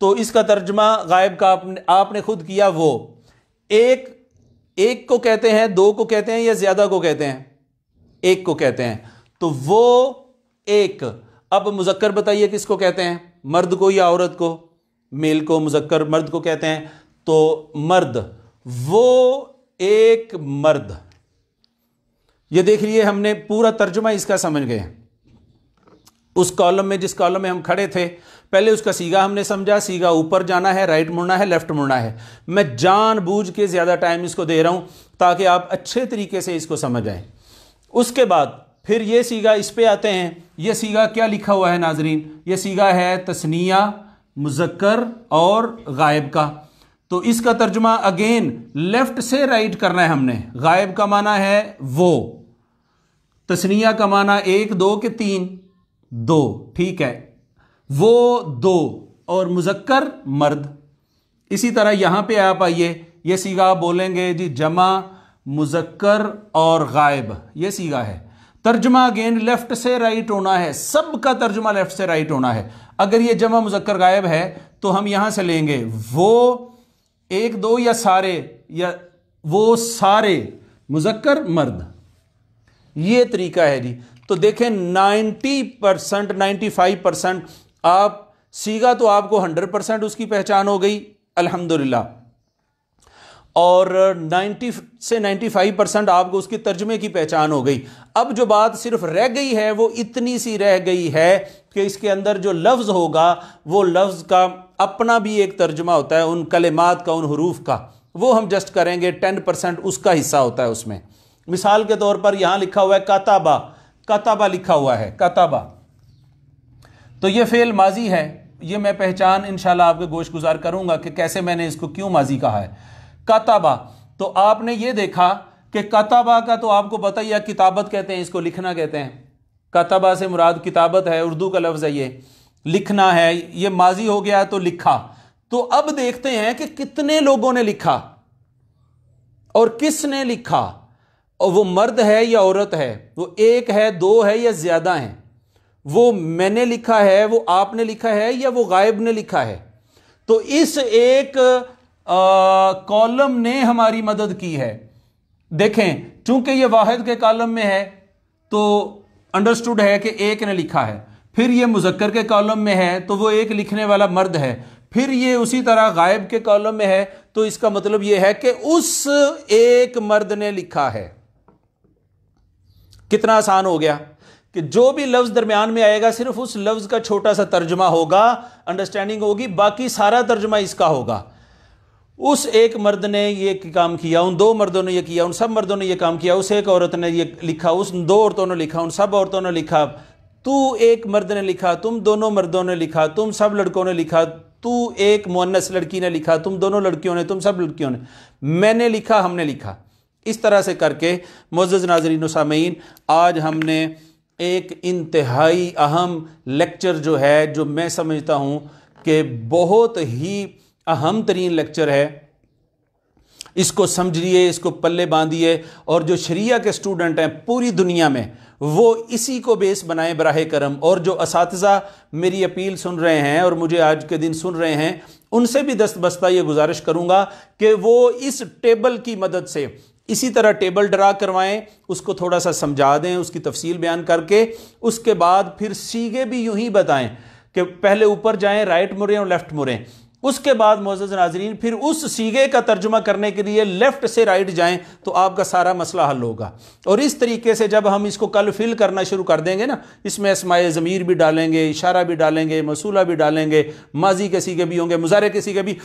[SPEAKER 1] तो इसका तर्जमा गायब का आपने आपने खुद किया वो एक एक को कहते हैं दो को कहते हैं या ज़्यादा को कहते हैं एक को कहते हैं तो वो एक अब मुजक्कर बताइए किसको कहते हैं मर्द को या औरत को मेल को मुजक्कर मर्द को कहते हैं तो मर्द वो एक मर्द ये देख लिए हमने पूरा तर्जुमा इसका समझ गए उस कॉलम में जिस कॉलम में हम खड़े थे पहले उसका सीगा हमने समझा सीगा ऊपर जाना है राइट मुड़ना है लेफ्ट मुड़ना है मैं जानबूझ के ज़्यादा टाइम इसको दे रहा हूँ ताकि आप अच्छे तरीके से इसको समझ आए उसके बाद फिर ये सीगा इस पर आते हैं ये सीगा क्या लिखा हुआ है नाजरीन ये सीगा है तस्निया मुजक्कर और गायब का तो इसका तर्जमा अगेन लेफ़्ट से राइट करना है हमने गायब का माना है वो तस्निया का माना एक दो के तीन दो ठीक है वो दो और मुजक्कर मर्द इसी तरह यहां पे आप आइए ये सीगा बोलेंगे जी जमा मुजक्कर और गायब ये सीगा है तर्जमा अगेन लेफ्ट से राइट होना है सब का तर्जमा लेफ्ट से राइट होना है अगर ये जमा मुजक्कर गायब है तो हम यहां से लेंगे वो एक दो या सारे या वो सारे मुजक्कर मर्द ये तरीका है जी तो देखें 90 परसेंट नाइन्टी परसेंट आप सीगा तो आपको 100 परसेंट उसकी पहचान हो गई अल्हम्दुलिल्लाह और 90 से 95 परसेंट आपको उसके तर्जमे की पहचान हो गई अब जो बात सिर्फ रह गई है वो इतनी सी रह गई है कि इसके अंदर जो लफ्ज़ होगा वो लफ्ज़ का अपना भी एक तर्जमा होता है उन कलेमात का उन हरूफ का वो हम जस्ट करेंगे टेन परसेंट उसका हिस्सा होता है उसमें मिसाल के तौर पर यहाँ लिखा हुआ है काताबा कताबा लिखा हुआ है कताबा तो ये फेल माजी है ये मैं पहचान इन आपके गोश गुजार करूंगा कि कैसे मैंने इसको क्यों माजी कहा है कताबा तो आपने ये देखा कि कताबा का तो आपको पता ही किताबत कहते हैं इसको लिखना कहते हैं कताबा से मुराद किताबत है उर्दू का लफ्ज़ है ये लिखना है ये माजी हो गया तो लिखा तो अब देखते हैं कि कितने लोगों ने लिखा और किसने लिखा और वो मर्द है या औरत है वो एक है दो है या ज़्यादा हैं वो मैंने लिखा है वो आपने लिखा है या वो गायब ने लिखा है तो इस एक कॉलम ने हमारी मदद की है देखें चूंकि ये वाहिद के कॉलम में है तो अंडरस्टूड है कि एक ने लिखा है फिर ये मुजक्कर के कॉलम में है तो वो एक लिखने वाला मर्द है फिर ये उसी तरह गायब के कॉलम में है तो इसका मतलब ये है कि उस एक मर्द ने लिखा है कितना आसान हो गया कि जो भी लफ्ज़ दरमियान में आएगा सिर्फ उस लफ्ज़ का छोटा सा तर्जमा होगा अंडरस्टैंडिंग होगी बाकी सारा तर्जमा इसका होगा उस एक मर्द ने ये काम किया उन दो मर्दों ने ये किया उन सब मर्दों ने ये काम किया उस एक औरत ने ये लिखा उस दो औरतों ने लिखा उन सब औरतों ने लिखा तू एक मर्द ने लिखा तुम दोनों मर्दों ने लिखा तुम सब लड़कों ने लिखा तू एक मोहनस लड़की ने लिखा तुम दोनों लड़कियों ने तुम सब लड़कियों ने मैंने लिखा हमने लिखा इस तरह से करके मोज़ नाजरीन सामीन आज हमने एक इंतहाई अहम लेक्चर जो है जो मैं समझता हूँ कि बहुत ही अहम तरीन लेक्चर है इसको समझिए इसको पल्ले बांधिए और जो शरिया के स्टूडेंट हैं पूरी दुनिया में वो इसी को बेस बनाए बरह करम और जो इस मेरी अपील सुन रहे हैं और मुझे आज के दिन सुन रहे हैं उनसे भी दस्तबस्ता ये गुजारिश करूँगा कि वो इस टेबल की मदद से इसी तरह टेबल ड्रा करवाएं उसको थोड़ा सा समझा दें उसकी तफसील बयान करके उसके बाद फिर सीगे भी यूं ही बताएं कि पहले ऊपर जाएं राइट मुड़ें और लेफ्ट मुड़ें उसके बाद मोज़ नाजरीन फिर उस सीगे का तर्जुमा करने के लिए लेफ़्ट से राइट जाएं तो आपका सारा मसला हल होगा और इस तरीके से जब हम इसको कल फिल करना शुरू कर देंगे ना इसमें इसमाय ज़मीर भी डालेंगे इशारा भी डालेंगे मसूला भी डालेंगे माजी के सीगे भी होंगे मुजारे के सीगे भी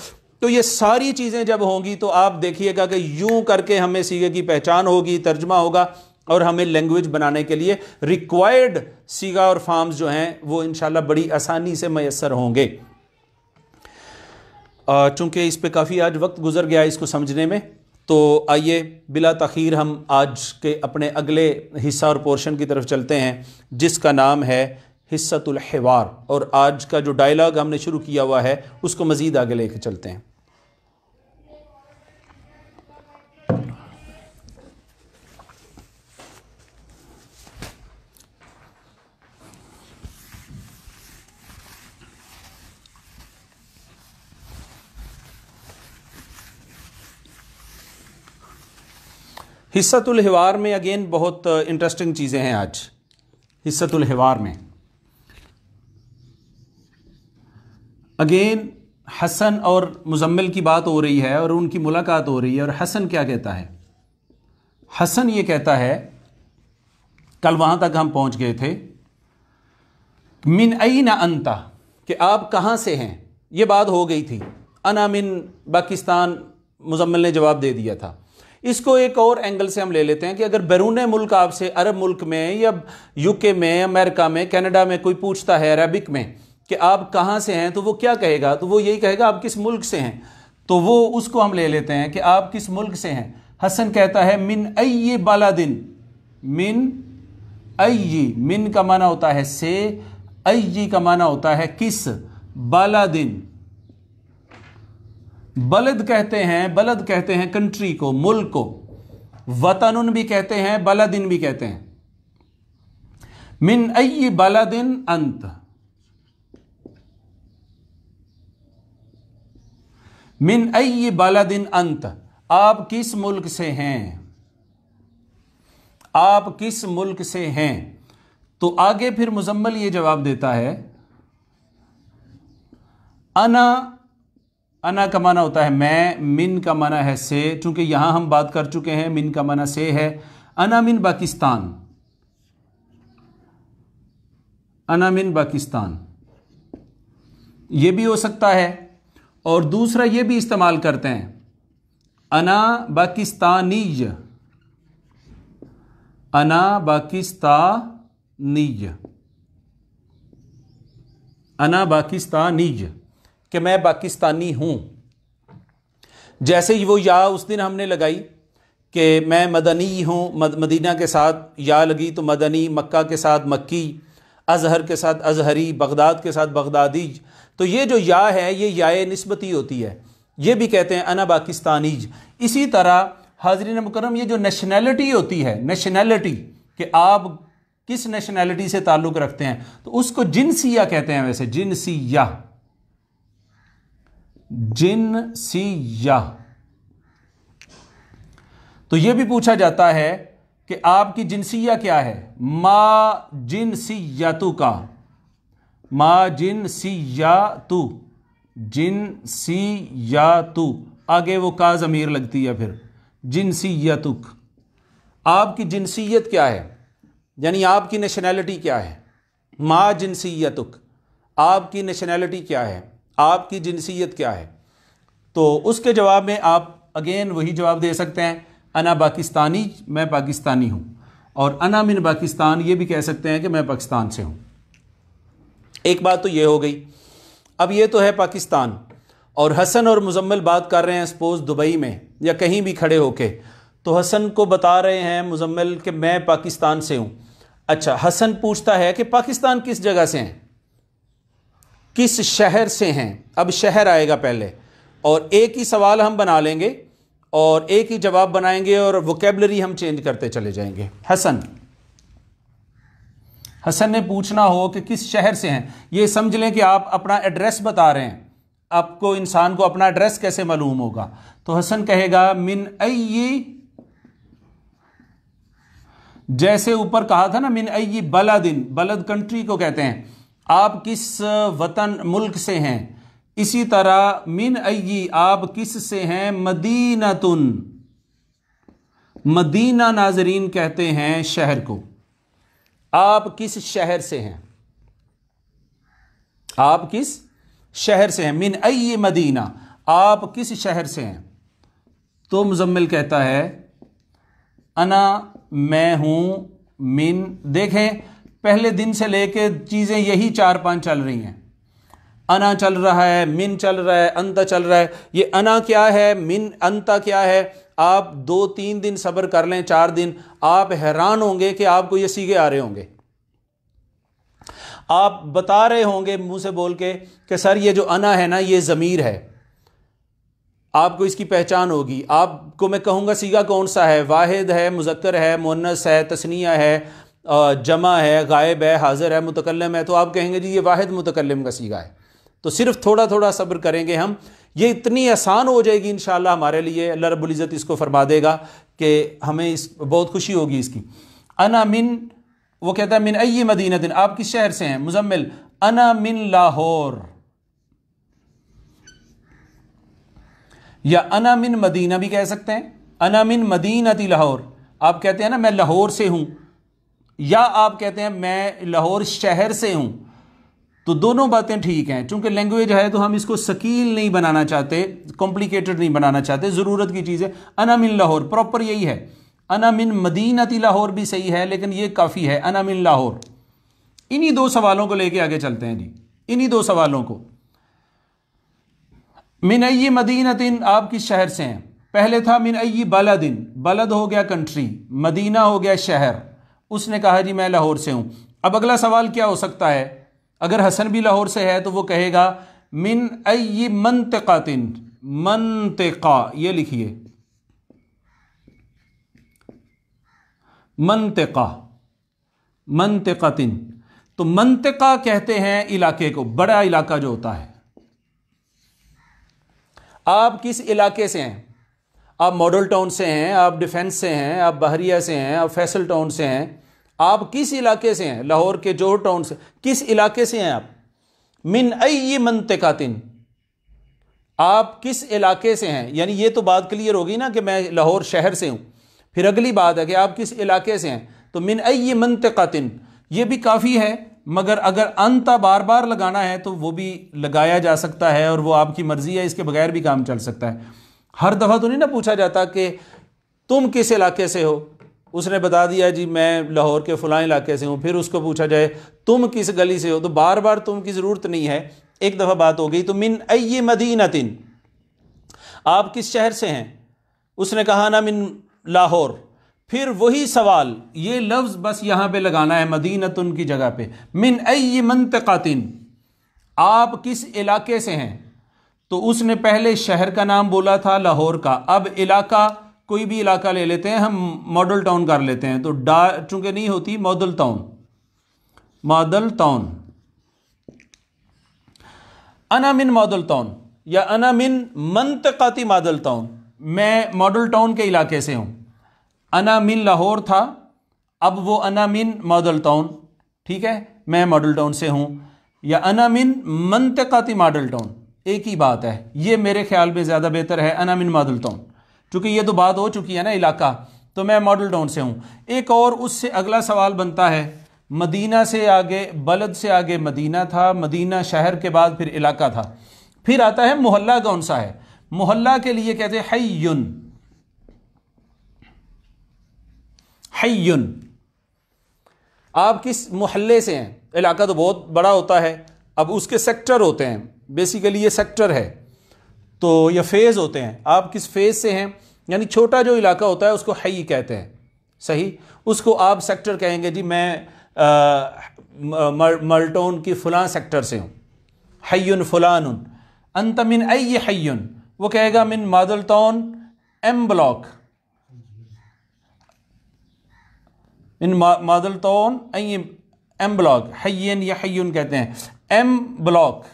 [SPEAKER 1] तो ये सारी चीज़ें जब होंगी तो आप देखिएगा कि यूं करके हमें सीगे की पहचान होगी तर्जमा होगा और हमें लैंग्वेज बनाने के लिए रिक्वायर्ड सीगा और फार्म्स जो हैं वो इन बड़ी आसानी से मैसर होंगे चूंकि इस पर काफ़ी आज वक्त गुजर गया इसको समझने में तो आइए बिला तखीर हम आज के अपने अगले हिस्सा और पोर्शन की तरफ चलते हैं जिसका नाम है हिस्सतुल्हवार और आज का जो डायलॉग हमने शुरू किया हुआ है उसको मज़ीद आगे लेके चलते हैं हिस्सतुलहवार में अगेन बहुत इंटरेस्टिंग uh, चीज़ें हैं आज हिवार में अगेन हसन और मुजम्मिल की बात हो रही है और उनकी मुलाकात हो रही है और हसन क्या कहता है हसन ये कहता है कल वहाँ तक हम पहुँच गए थे मिन आई ना अंता कि आप कहाँ से हैं ये बात हो गई थी अना मिन पाकिस्तान मुजम्मिल ने जवाब दे दिया था इसको एक और एंगल से हम ले लेते हैं कि अगर बैरून मुल्क आपसे अरब मुल्क में या यूके में अमेरिका में कनाडा में कोई पूछता है अरबिक में कि आप कहाँ से हैं तो वो क्या कहेगा तो वो यही कहेगा आप किस मुल्क से हैं तो वो उसको हम ले लेते हैं कि आप किस मुल्क से हैं हसन कहता है मिन अय दिन मिन अय मिन का माना होता है से अय का माना होता है किस दिन बलद कहते हैं बलद कहते हैं कंट्री को मुल्क को वतन भी कहते हैं बलदिन भी कहते हैं मिन अई बलदिन अंत मिन अई बलदिन अंत आप किस मुल्क से हैं आप किस मुल्क से हैं तो आगे फिर मुजम्मल ये जवाब देता है अना अना का माना होता है मैं मिन का माना है से चूंकि यहां हम बात कर चुके हैं मिन का माना से है अना मिन पाकिस्तान अना मिन पाकिस्तान ये भी हो सकता है और दूसरा ये भी इस्तेमाल करते हैं अना पाकिस्तानी अना पाकिस्तानी अना पाकिस्तानी कि मैं पाकिस्तानी हूँ जैसे ही वो या उस दिन हमने लगाई कि मैं मदनी हूँ मद, मदीना के साथ या लगी तो मदनी मक्का के साथ मक्की अजहर के साथ अजहरी बगदाद के साथ बगदादी तो ये जो या है ये या नस्बती होती है ये भी कहते हैं अना पाकिस्तानीज इसी तरह हाजरीन मुकरम ये जो नेशनैलिटी होती है नेशनैलिटी कि आप किस नेशनैलिटी से ताल्लुक़ रखते हैं तो उसको जिनसिया कहते हैं वैसे जिनसिया जिन सी या तो यह भी पूछा जाता है कि आपकी जिनसिया क्या है मा तू का मा जिन जिन सी सी या या तू आगे वो का ज़मीर लगती है फिर जिनसियतुक आपकी जिनसीयत क्या है यानी आपकी नेशनैलिटी क्या है माँ तुक आपकी नेशनैलिटी क्या है आपकी जिनसीत क्या है तो उसके जवाब में आप अगेन वही जवाब दे सकते हैं अना पाकिस्तानी मैं पाकिस्तानी हूँ और अना मिन पाकिस्तान ये भी कह सकते हैं कि मैं पाकिस्तान से हूँ एक बात तो ये हो गई अब ये तो है पाकिस्तान और हसन और मुजम्मल बात कर रहे हैं सपोज दुबई में या कहीं भी खड़े होके तो हसन को बता रहे हैं मुजम्मल कि मैं पाकिस्तान से हूँ अच्छा हसन पूछता है कि पाकिस्तान किस जगह से हैं किस शहर से हैं अब शहर आएगा पहले और एक ही सवाल हम बना लेंगे और एक ही जवाब बनाएंगे और वोकेबलरी हम चेंज करते चले जाएंगे हसन हसन ने पूछना हो कि किस शहर से हैं ये समझ लें कि आप अपना एड्रेस बता रहे हैं आपको इंसान को अपना एड्रेस कैसे मालूम होगा तो हसन कहेगा मिन अई जैसे ऊपर कहा था ना मिन अई दिन बलद कंट्री को कहते हैं आप किस वतन मुल्क से हैं इसी तरह मिन अयी आप किस से हैं मदीना तुन मदीना नाजरीन कहते हैं शहर को आप किस शहर से हैं आप किस शहर से हैं मिन अय मदीना आप किस शहर से हैं तो मुजम्मिल कहता है अना मैं हूं मिन देखें पहले दिन से लेके चीज़ें यही चार पांच चल रही हैं अना चल रहा है मिन चल रहा है अंता चल रहा है ये अना क्या है मिन अंता क्या है आप दो तीन दिन सब्र कर लें चार दिन आप हैरान होंगे कि आपको ये सीखे आ रहे होंगे आप बता रहे होंगे मुंह से बोल के कि सर ये जो अना है ना ये ज़मीर है आपको इसकी पहचान होगी आपको मैं कहूँगा सीगा कौन सा है वाहिद है मुजक्कर है मुन्नस है तस्निया है जमा है गायब है हाजिर है मुतकलम है तो आप कहेंगे जी ये वाहिद मुतकलम का सीगा है तो सिर्फ थोड़ा थोड़ा सब्र करेंगे हम ये इतनी आसान हो जाएगी इन हमारे लिए अल्लाह रबुल्ज़त इसको फरमा देगा कि हमें इस बहुत खुशी होगी इसकी अना मिन वो कहता है मिन अई मदीना दिन आप किस शहर से हैं मुजम्मिल अना मिन लाहौर या अना मिन मदीना भी कह सकते हैं अना मिन मदीनती लाहौर आप कहते हैं ना मैं लाहौर से हूँ या आप कहते हैं मैं लाहौर शहर से हूं तो दोनों बातें ठीक हैं चूंकि लैंग्वेज है तो हम इसको शकील नहीं बनाना चाहते कॉम्प्लिकेटेड नहीं बनाना चाहते ज़रूरत की चीज़ है अनामिन लाहौर प्रॉपर यही है अनामिन मदीनती लाहौर भी सही है लेकिन ये काफ़ी है अनामिन लाहौर इन्हीं दो सवालों को लेके आगे चलते हैं जी इन्हीं दो सवालों को मिनई मदीनतिन आपकी शहर से हैं पहले था मिनई बलदिन बलद हो गया कंट्री मदीना हो गया शहर उसने कहा जी मैं लाहौर से हूँ अब अगला सवाल क्या हो सकता है अगर हसन भी लाहौर से है तो वो कहेगा मिन अई मनतकातिन मनतका ये लिखिए मनतका मनतकातिन तो मनतका कहते हैं इलाके को बड़ा इलाका जो होता है आप किस इलाके से हैं आप मॉडल टाउन से हैं आप डिफेंस से हैं आप बहरिया से हैं आप फैसल टाउन से हैं आप किस इलाके से हैं लाहौर के जोहर टाउन से किस इलाके से हैं आप मिन अई मनतकातिन आप किस इलाके से हैं यानी ये तो बात क्लियर होगी ना कि मैं लाहौर शहर से हूँ फिर अगली बात है कि आप किस इलाके से हैं तो मिन अई मनतकातिन ये भी काफ़ी है मगर अगर अंता बार बार लगाना है तो वो भी लगाया जा सकता है और वो आपकी मर्ज़ी है इसके बगैर भी काम चल सकता है हर दफ़ा तो नहीं ना पूछा जाता कि तुम किस इलाके से हो उसने बता दिया जी मैं लाहौर के फ़लाँ इलाके से हूँ फिर उसको पूछा जाए तुम किस गली से हो तो बार बार तुम की ज़रूरत नहीं है एक दफ़ा बात हो गई तो मिन अय तिन आप किस शहर से हैं उसने कहा ना मिन लाहौर फिर वही सवाल ये लफ्ज़ बस यहाँ पे लगाना है तुन की जगह पे मिन अय मनतकातिन आप किस इलाके से हैं तो उसने पहले शहर का नाम बोला था लाहौर का अब इलाका कोई भी इलाका ले लेते हैं हम मॉडल टाउन कर लेते हैं तो डा चूंकि नहीं होती मॉडल टाउन मॉडल टाउन अना मिन मॉडल टाउन या अनामिन मंतकाती मनतकाती मॉडल टाउन मैं मॉडल टाउन के इलाके से हूँ अना मिन लाहौर था अब वो अनामिन मॉडल टाउन ठीक है मैं मॉडल टाउन से हूँ या अनामिन मिन मॉडल टाउन एक ही बात है ये मेरे ख्याल में ज़्यादा बेहतर है अनामिन मॉडल टाउन चूंकि ये तो बात हो चुकी है ना इलाका तो मैं मॉडल टाउन से हूँ एक और उससे अगला सवाल बनता है मदीना से आगे बलद से आगे मदीना था मदीना शहर के बाद फिर इलाका था फिर आता है मोहल्ला कौन सा है मोहल्ला के लिए कहते हैं हई युन आप किस मोहल्ले से हैं इलाका तो बहुत बड़ा होता है अब उसके सेक्टर होते हैं बेसिकली ये सेक्टर है तो यह फेज़ होते हैं आप किस फेज़ से हैं यानी छोटा जो इलाका होता है उसको हई कहते हैं सही उसको आप सेक्टर कहेंगे जी मैं मल्टोन की फ़लाँ सेक्टर से हूँ हयन फ़लान अंत मिन अय हयन वो कहेगा मिन मादलतौन एम ब्लॉक मादल मादलतौन अय एम ब्लॉक हयन या हयन कहते हैं एम ब्लॉक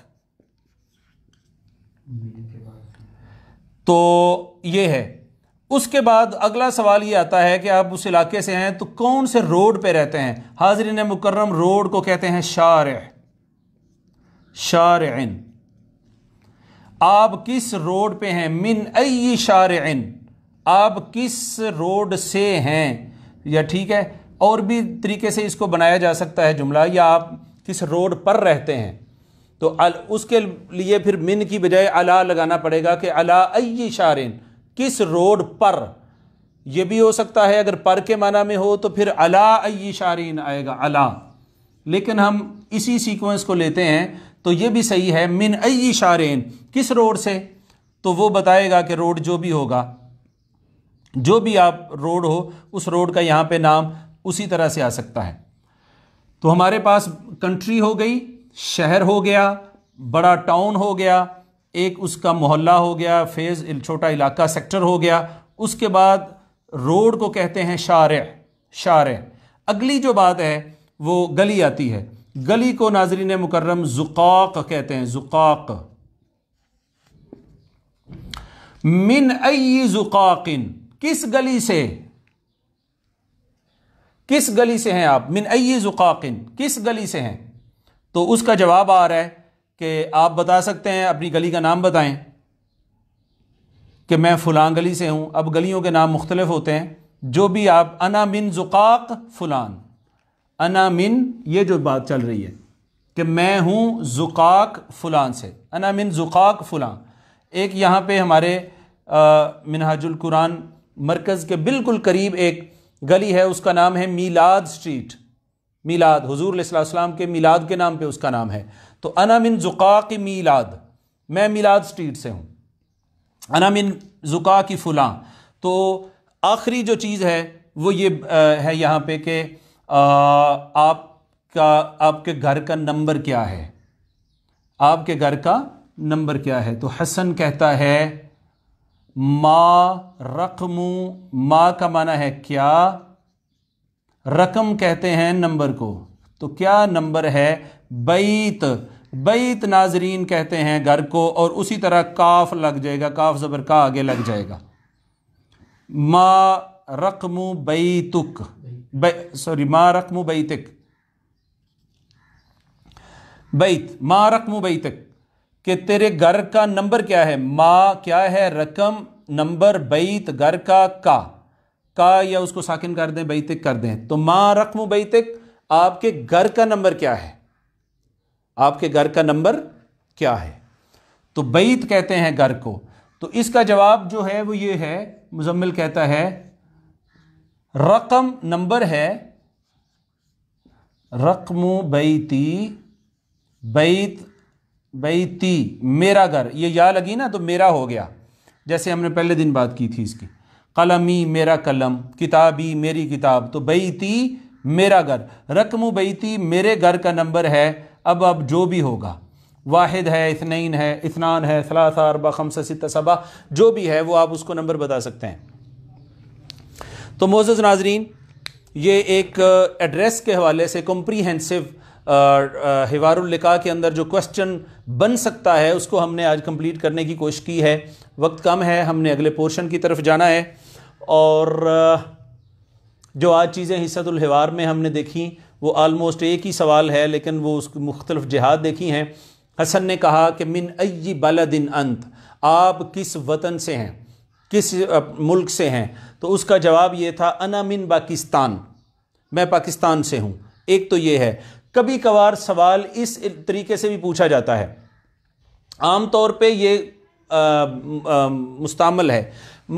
[SPEAKER 1] तो ये है उसके बाद अगला सवाल ये आता है कि आप उस इलाके से हैं तो कौन से रोड पे रहते हैं हाजरीन मुकर्रम रोड को कहते हैं शार शार आप किस रोड पे हैं मिन अई शार आप किस रोड से हैं या ठीक है और भी तरीके से इसको बनाया जा सकता है जुमला या आप किस रोड पर रहते हैं तो अल उसके लिए फिर मिन की बजाय अला लगाना पड़ेगा कि अला अई शारिन किस रोड पर यह भी हो सकता है अगर पर के माना में हो तो फिर अला अई शारिन आएगा अला लेकिन हम इसी सीक्वेंस को लेते हैं तो ये भी सही है मिन अई शारिन किस रोड से तो वो बताएगा कि रोड जो भी होगा जो भी आप रोड हो उस रोड का यहाँ पे नाम उसी तरह से आ सकता है तो हमारे पास कंट्री हो गई शहर हो गया बड़ा टाउन हो गया एक उसका मोहल्ला हो गया फेज़ छोटा इलाका सेक्टर हो गया उसके बाद रोड को कहते हैं शार शार अगली जो बात है वो गली आती है गली को नाजरीन मुकर्रम जुकाक कहते हैं जुकाक मिन अई जुकाकिन किस गली से किस गली से हैं आप मिन अई जुकाकिन किस गली से हैं तो उसका जवाब आ रहा है कि आप बता सकते हैं अपनी गली का नाम बताएं कि मैं फ़लां गली से हूँ अब गलियों के नाम मुख्तलफ होते हैं जो भी आप अना मिन ज़ुकाक फ़लान अना मिन ये जो बात चल रही है कि मैं हूँ ज़ुकाक फ़लान से अना मिन ज़ुकाक फ़लान एक यहाँ पे हमारे मिनहाजुल कुरान मरकज़ के बिल्कुल करीब एक गली है उसका नाम है मीलाद स्ट्रीट मीलाद हजूर सलाम के मीलाद के नाम पे उसका नाम है तो अना मिन ज़ुका की मीलाद मैं मीलाद स्ट्रीट से हूँ अना मिन ज़ुका की फ़लाँ तो आखिरी जो चीज़ है वो ये आ, है यहाँ पे कि आपका आपके घर का नंबर क्या है आपके घर का नंबर क्या है तो हसन कहता है माँ रकमू माँ का माना है क्या रकम कहते हैं नंबर को तो क्या नंबर है बैत बैत नाजरीन कहते हैं घर को और उसी तरह काफ लग जाएगा काफ ज़बर का आगे लग जाएगा मा रकम बैतुक सॉरी मा रकम बैतिक बैत मा रकम बैतिक कि तेरे घर का नंबर क्या है मा क्या है रकम नंबर बैत घर का का का या उसको साकिन कर दें बैतिक कर दें तो माँ रकम बैतिक आपके घर का नंबर क्या है आपके घर का नंबर क्या है तो बैत कहते हैं घर को तो इसका जवाब जो है वो ये है मुजम्मिल कहता है रकम नंबर है रकम बैती बैत बैती मेरा घर ये या लगी ना तो मेरा हो गया जैसे हमने पहले दिन बात की थी इसकी कलमी मेरा कलम किताबी मेरी किताब तो बैती मेरा घर रकम बैती मेरे घर का नंबर है अब अब जो भी होगा वाहिद है इतनैन है इतनान है सलासार अरबा खमसा सित सबा जो भी है वो आप उसको नंबर बता सकते हैं तो मोज़ नाजरीन ये एक एड्रेस के हवाले से कॉम्प्रीहेंसिव हिवारिका के अंदर जो क्वेश्चन बन सकता है उसको हमने आज कंप्लीट करने की कोशिश की है वक्त कम है हमने अगले पोर्शन की तरफ जाना है और जो आज चीज़ें हिस्सतुलहवार में हमने देखी वो आलमोस्ट एक ही सवाल है लेकिन वो उस मुख्तलिफ जहाद देखी हैं हसन ने कहा कि मिन अय्य बलदिन अंत आप किस वतन से हैं किस मुल्क से हैं तो उसका जवाब ये था अना मिन पाकिस्तान मैं पाकिस्तान से हूँ एक तो ये है कभी कभार सवाल इस तरीके से भी पूछा जाता है आम तौर पे ये मुस्तमल है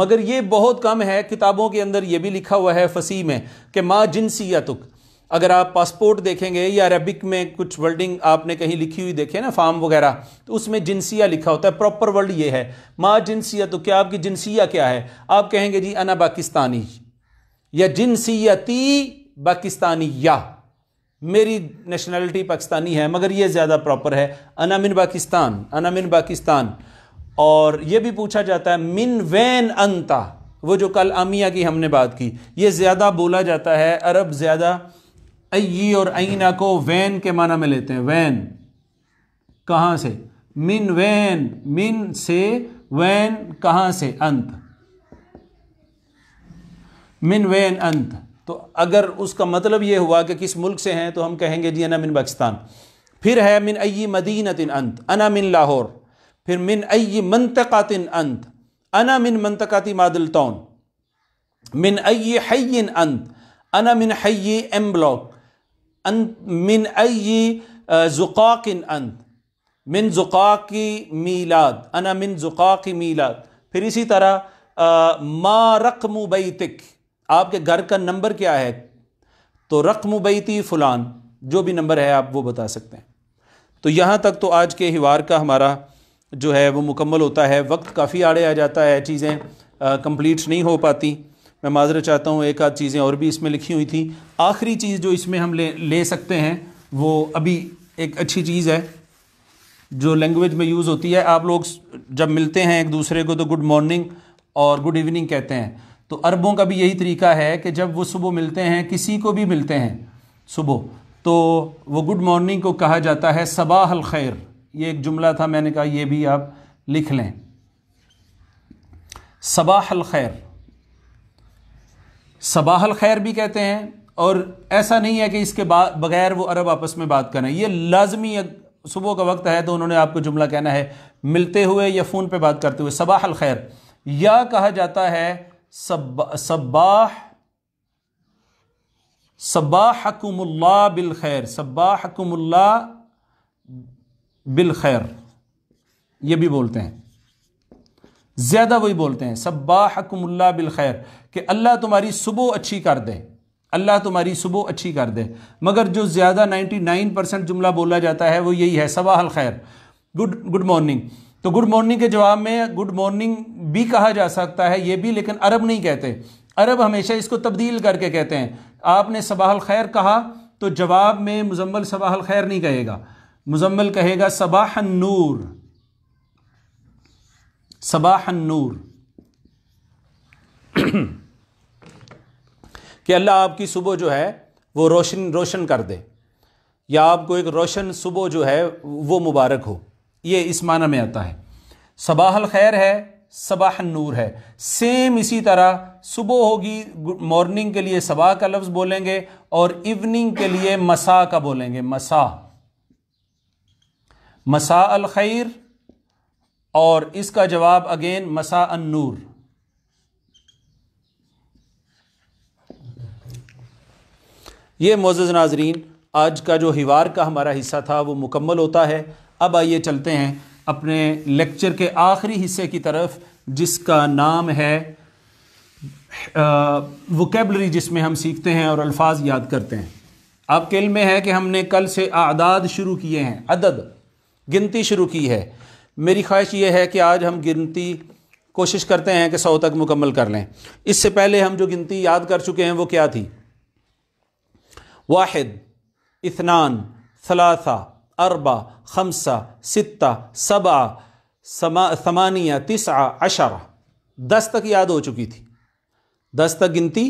[SPEAKER 1] मगर ये बहुत कम है किताबों के अंदर ये भी लिखा हुआ है फसी में कि माँ जिनसी या तुक अगर आप पासपोर्ट देखेंगे या अरबिक में कुछ वर्डिंग आपने कहीं लिखी हुई देखे ना फार्म वगैरह तो उसमें जिनसिया लिखा होता है प्रॉपर वर्ड ये है माँ जिनसिया तो क्या आपकी जिनसिया क्या है आप कहेंगे जी अना पाकिस्तानी या जिनसियती पाकिस्तानी या मेरी नेशनलिटी पाकिस्तानी है मगर ये ज़्यादा प्रॉपर है अना मिन पाकिस्तान अनामिन पाकिस्तान और यह भी पूछा जाता है मिन वैन अंता वो जो कल अमिया की हमने बात की ये ज़्यादा बोला जाता है अरब ज़्यादा अयी और अना को वैन के माना में लेते हैं वैन कहाँ से मिन वैन मिन से वैन कहाँ से अंत मिन वैन अंत तो अगर उसका मतलब ये हुआ कि किस मुल्क से हैं तो हम कहेंगे जी अना मिन पाकिस्तान फिर है मिन अयी मदीन अंत अना मिन लाहौर फिर मिन अय मनतकातिन अंत अना मिन मनतकाती मादल तौन मिन अय हयन अंत अना मिन हय एम ब्लॉक मिन मिन अय जुकाकिन अंत मिन जुकाक मीलाद अना मिन जुकाक मीलाद फिर इसी तरह मा रकम बैतिक आपके घर का नंबर क्या है तो रकम बैती फ़ुलान जो भी नंबर है आप वो बता सकते हैं तो यहाँ तक तो आज के हिवार का हमारा जो है वो मुकम्मल होता है वक्त काफ़ी आड़े आ जाता है चीज़ें कंप्लीट नहीं हो पाती मैं माजर चाहता हूँ एक आध चीज़ें और भी इसमें लिखी हुई थी आखिरी चीज़ जो इसमें हम ले ले सकते हैं वो अभी एक अच्छी चीज़ है जो लैंग्वेज में यूज़ होती है आप लोग जब मिलते हैं एक दूसरे को तो गुड मॉर्निंग और गुड इवनिंग कहते हैं तो अरबों का भी यही तरीका है कि जब वो सुबह मिलते हैं किसी को भी मिलते हैं सुबह तो वो गुड मॉर्निंग को कहा जाता है सबाह खैर ये एक जुमला था मैंने कहा ये भी आप लिख लें सबाहल खैर सबाहल खैर भी कहते हैं और ऐसा नहीं है कि इसके बाद बगैर वो अरब आपस में बात करें ये लाजमी सुबह का वक्त है तो उन्होंने आपको जुमला कहना है मिलते हुए या फ़ोन पे बात करते हुए सबाहल खैर या कहा जाता है सबाह सब्बाह सब्बाहकुमुल्ला बिल खैर सब्बाहकुमुल्ला बिल खैर ये भी बोलते हैं ज़्यादा वही बोलते हैं सब्बाहकुमुल्ला बिल खैर कि अल्लाह तुम्हारी सुबह अच्छी कर दे अल्लाह तुम्हारी सुबह अच्छी कर दे मगर जो ज़्यादा 99 परसेंट जुमला बोला जाता है वो यही है सबाहल खैर गुड गुड मॉर्निंग तो गुड मॉर्निंग के जवाब में गुड मॉर्निंग भी कहा जा सकता है ये भी लेकिन अरब नहीं कहते अरब हमेशा इसको तब्दील करके कहते हैं आपने सबाहल खैर कहा तो जवाब में मुजम्मल सबाहल खैर नहीं कहेगा मुजम्मिल कहेगा सबाहन नूर सबाहन नूर [clears throat] कि अल्लाह आपकी सुबह जो है वो रोशन रोशन कर दे या आपको एक रोशन सुबह जो है वो मुबारक हो ये इस माना में आता है सबाहल खैर है सबाहन नूर है सेम इसी तरह सुबह होगी मॉर्निंग के लिए सबाह का लफ्ज़ बोलेंगे और इवनिंग के लिए मसा का बोलेंगे मसा मसा अल खैर और इसका जवाब अगेन मसा अन नूर ये मोज़ नाजरीन आज का जो हिवार का हमारा हिस्सा था वो मुकम्मल होता है अब आइए चलते हैं अपने लेक्चर के आखिरी हिस्से की तरफ जिसका नाम है वोकेबलरी जिसमें हम सीखते हैं और अल्फाज याद करते हैं आपके इल्म में है कि हमने कल से आदाद शुरू किए हैं अदद गिनती शुरू की है मेरी ख्वाहिश ये है कि आज हम गिनती कोशिश करते हैं कि सौ तक मुकम्मल कर लें इससे पहले हम जो गिनती याद कर चुके हैं वो क्या थी वाहिद इतनान सलासा अरबा खमसा सत्ता सबा समानिया तिसा अशरा दस तक याद हो चुकी थी दस तक गिनती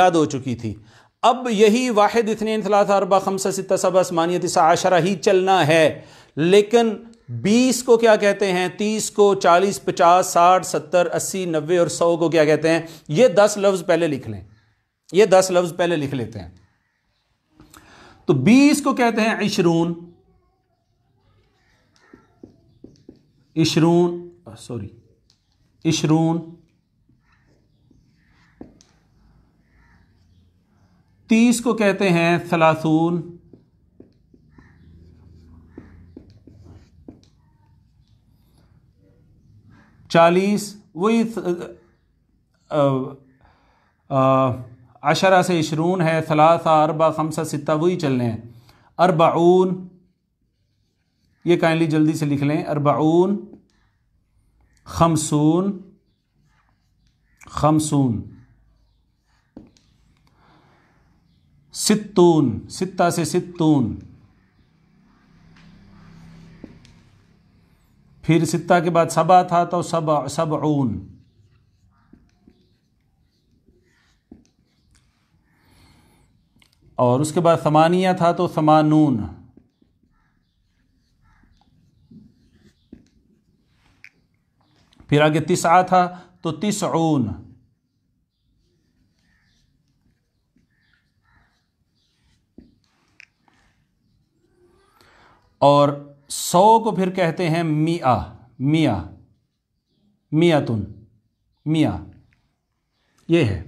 [SPEAKER 1] याद हो चुकी थी अब यही वाहिद इतने अरबा खमसा सत्ता सबा समानिया तिसा अशरा ही चलना है लेकिन 20 को क्या कहते हैं 30 को 40 50 60 70 80 90 और 100 को क्या कहते हैं ये 10 लफ्ज़ पहले लिख लें ये 10 लफ्ज़ पहले लिख लेते हैं तो 20 को कहते हैं इशरून इशरून सॉरी इशरून तीस को कहते हैं थलासून चालीस वही अशरा से इशरून है सलासा अरबा खमसा सत्ता वही चल रहे हैं अरबाऊन ये काइंडली जल्दी से लिख लें अरबाऊन खमसून खमसून सितून सित्ता से सितून फिर सित्ता के बाद सबा था तो सब सब ऊन और उसके बाद समानिया था तो समानून फिर आगे तिसा था तो तिस ऊन और सौ को फिर कहते हैं मिया मिया तुन मिया ये है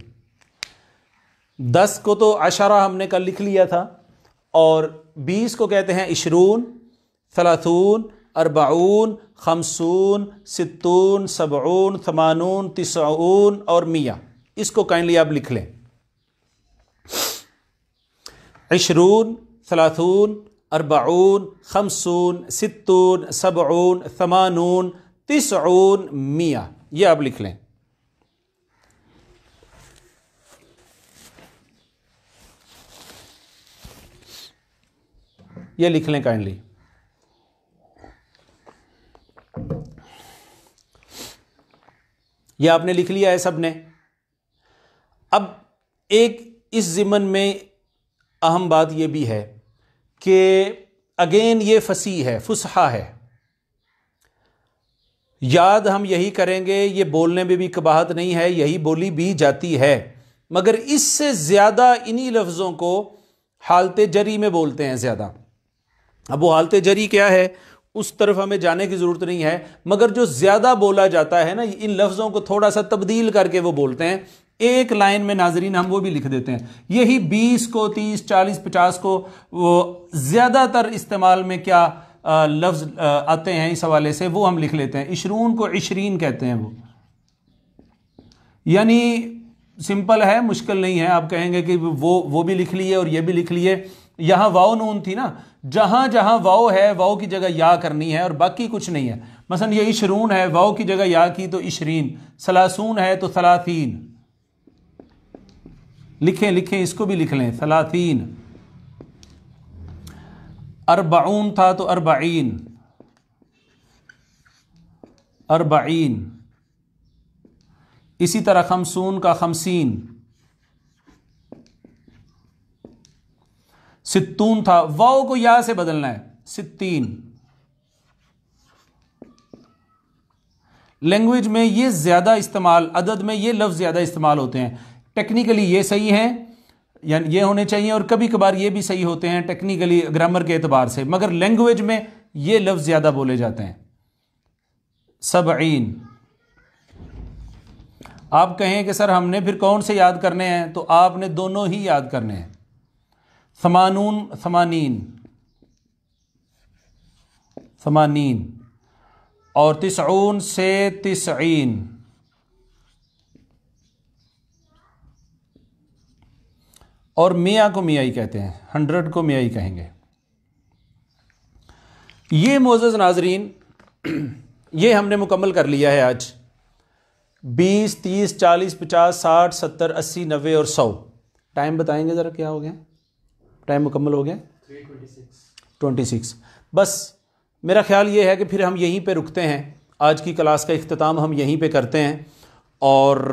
[SPEAKER 1] दस को तो अशारा हमने कल लिख लिया था और बीस को कहते हैं इशरून फलाथून अरबाऊन खमसून सितून सबून थमानून तिसाउन और मिया इसको काइंडली आप लिख लें इशरून फलाथून अरबाउन खमसून सितून सबून समानून तिसून मिया ये आप लिख लें ये लिख लें काइंडली ये आपने लिख लिया है सबने अब एक इस ज़िमन में अहम बात यह भी है कि अगेन ये फसी है फुसहा है याद हम यही करेंगे ये बोलने में भी कबाहत नहीं है यही बोली भी जाती है मगर इससे ज़्यादा इन्हीं लफ्ज़ों को हालत जरी में बोलते हैं ज़्यादा अब वो हालत जरी क्या है उस तरफ हमें जाने की ज़रूरत नहीं है मगर जो ज़्यादा बोला जाता है ना इन लफ्ज़ों को थोड़ा सा तब्दील करके वो बोलते हैं एक लाइन में नाजरीन हम वो भी लिख देते हैं यही 20 को 30 40 50 को वो ज़्यादातर इस्तेमाल में क्या लफ्ज़ आते हैं इस हवाले से वो हम लिख लेते हैं इशरून को इशरीन कहते हैं वो यानी सिंपल है मुश्किल नहीं है आप कहेंगे कि वो वो भी लिख लिए और ये भी लिख लिए यहां वाओ नून थी ना जहां जहां वाओ है वाओ की जगह या करनी है और बाकी कुछ नहीं है मसलन ये इशरून है वाओ की जगह या की तो इशरीन सलासून है तो सलाथीन लिखें लिखें इसको भी लिख लें सलातीन अरबाउन था तो अरबाइन अरबाइन इसी तरह खमसून का खमसीन सितून था वाओ को या से बदलना है सित्तीन लैंग्वेज में ये ज़्यादा इस्तेमाल अदद में ये लफ्ज़ ज़्यादा इस्तेमाल होते हैं टेक्निकली ये सही है यानी ये होने चाहिए और कभी कभार ये भी सही होते हैं टेक्निकली ग्रामर के अतबार से मगर लैंग्वेज में ये लफ्ज़ ज़्यादा बोले जाते हैं सबईन आप कहें कि सर हमने फिर कौन से याद करने हैं तो आपने दोनों ही याद करने हैं समानून समानीन समानीन और तिसऊन से तिसईन और मियाँ को मियाई कहते हैं हंड्रेड को मियाई कहेंगे ये मोजस नाजरीन [clears throat] ये हमने मुकम्मल कर लिया है आज बीस तीस चालीस पचास साठ सत्तर अस्सी नबे और सौ टाइम बताएंगे ज़रा क्या हो गया टाइम मुकम्मल हो गया ट्वेंटी सिक्स बस मेरा ख्याल ये है कि फिर हम यहीं पे रुकते हैं आज की क्लास का अख्ताम हम यहीं पे करते हैं और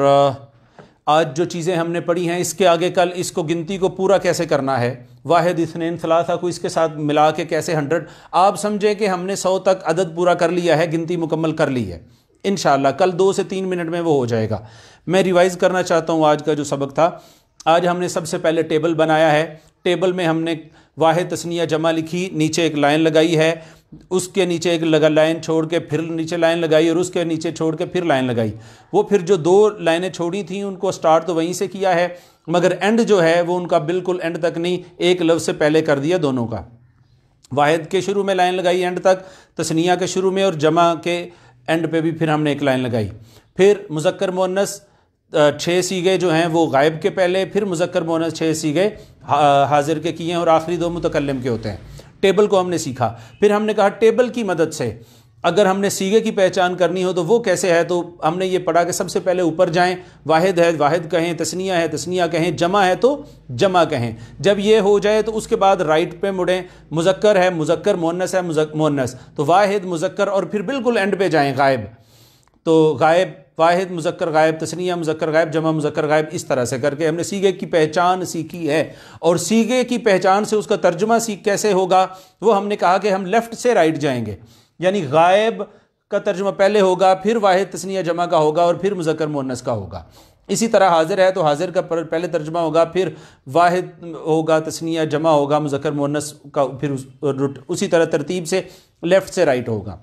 [SPEAKER 1] आज जो चीज़ें हमने पढ़ी हैं इसके आगे कल इसको गिनती को पूरा कैसे करना है वाहिद इसनैन सलासा को इसके साथ मिला के कैसे हंड्रेड आप समझें कि हमने सौ तक अदद पूरा कर लिया है गिनती मुकम्मल कर ली है इन कल दो से तीन मिनट में वो हो जाएगा मैं रिवाइज़ करना चाहता हूँ आज का जो सबक था आज हमने सबसे पहले टेबल बनाया है टेबल में हमने वाहिद तस्निया जमा लिखी नीचे एक लाइन लगाई है उसके नीचे एक लगा लाइन छोड़ के फिर नीचे लाइन लगाई और उसके नीचे छोड़ के फिर लाइन लगाई वो फिर जो दो लाइनें छोड़ी थी उनको स्टार्ट तो वहीं से किया है मगर एंड जो है वो उनका बिल्कुल एंड तक नहीं एक लफ्ज़ से पहले कर दिया दोनों का वाहिद के शुरू में लाइन लगाई एंड तक तस्निया के शुरू में और जमा के एंड पे भी फिर हमने एक लाइन लगाई फिर मुजक्कर मुन्नस छः सीगे जो हैं वो गायब के पहले फिर मुजक्र मोनस छः सीगे हा, हाजिर के किए हैं और आखिरी दो मुतकलम के होते हैं टेबल को हमने सीखा फिर हमने कहा टेबल की मदद से अगर हमने सीगे की पहचान करनी हो तो वो कैसे है तो हमने ये पढ़ा कि सबसे पहले ऊपर जाएं वाहिद है वाहिद कहें तस्निया है तस्निया कहें जमा है तो जमा कहें जब ये हो जाए तो उसके बाद राइट पे मुड़ें मुजक्कर है मुजक्कर मोनस है मोनस तो वाहिद मुजक्कर और फिर बिल्कुल एंड पे जाएं गायब तो गायब वाहिद मुजक्र गायब तसनिया मुजक्र गायब जमा मुजक्र गायब इस तरह से करके हमने सीगे की पहचान सीखी है और सीगे की पहचान से उसका तर्जुमा सीख कैसे होगा वो हमने कहा कि हम लेफ़्ट से राइट जाएंगे यानी गायब का तर्जुमा पहले होगा फिर वाहिद तसनिया जमा का होगा और फिर मुजक्र मुनस का होगा इसी तरह हाजिर है तो हाजिर का पहले तर्जमा होगा फिर वाहिद होगा तस्निया जमा होगा मुजक्र मुनस का फिर उस उसी तरह तरतीब से लेफ़्ट से राइट होगा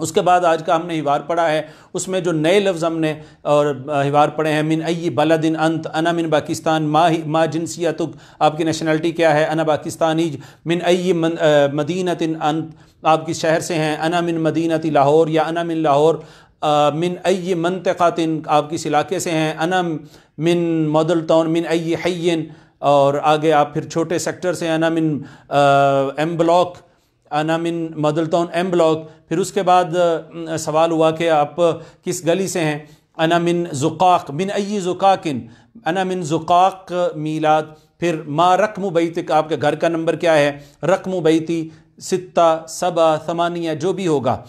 [SPEAKER 1] उसके बाद आज का हमने हिवार पढ़ा है उसमें जो नए लफ्ज़ हमने और हिवार पढ़े हैं मिन अई बलदिन अंत अना मिन पाकिस्तान माँ मा जिनसिया तुक आपकी नेशनलिटी क्या है अना पाकिस्तानी मिन अई तिन अंत आपकी शहर से हैं अना मिन मदीनत लाहौर या अना मिन लाहौर मिन अई मनतकातिन आप किस इलाके से हैं अना मिन मदलतौन मिन अई हयन और आगे आप फिर छोटे सेक्टर से अना मिन M block model town M block फिर उसके बाद सवाल हुआ कि आप किस गली से हैं अना मिन ज़ुकाक मिन अई ज़ुकाकिन अना मिन ज़ुकाक मीलाद फिर माँ रकम बैतिक आपके घर का नंबर क्या है रकम बैती सित्ता सबा समानिया जो भी होगा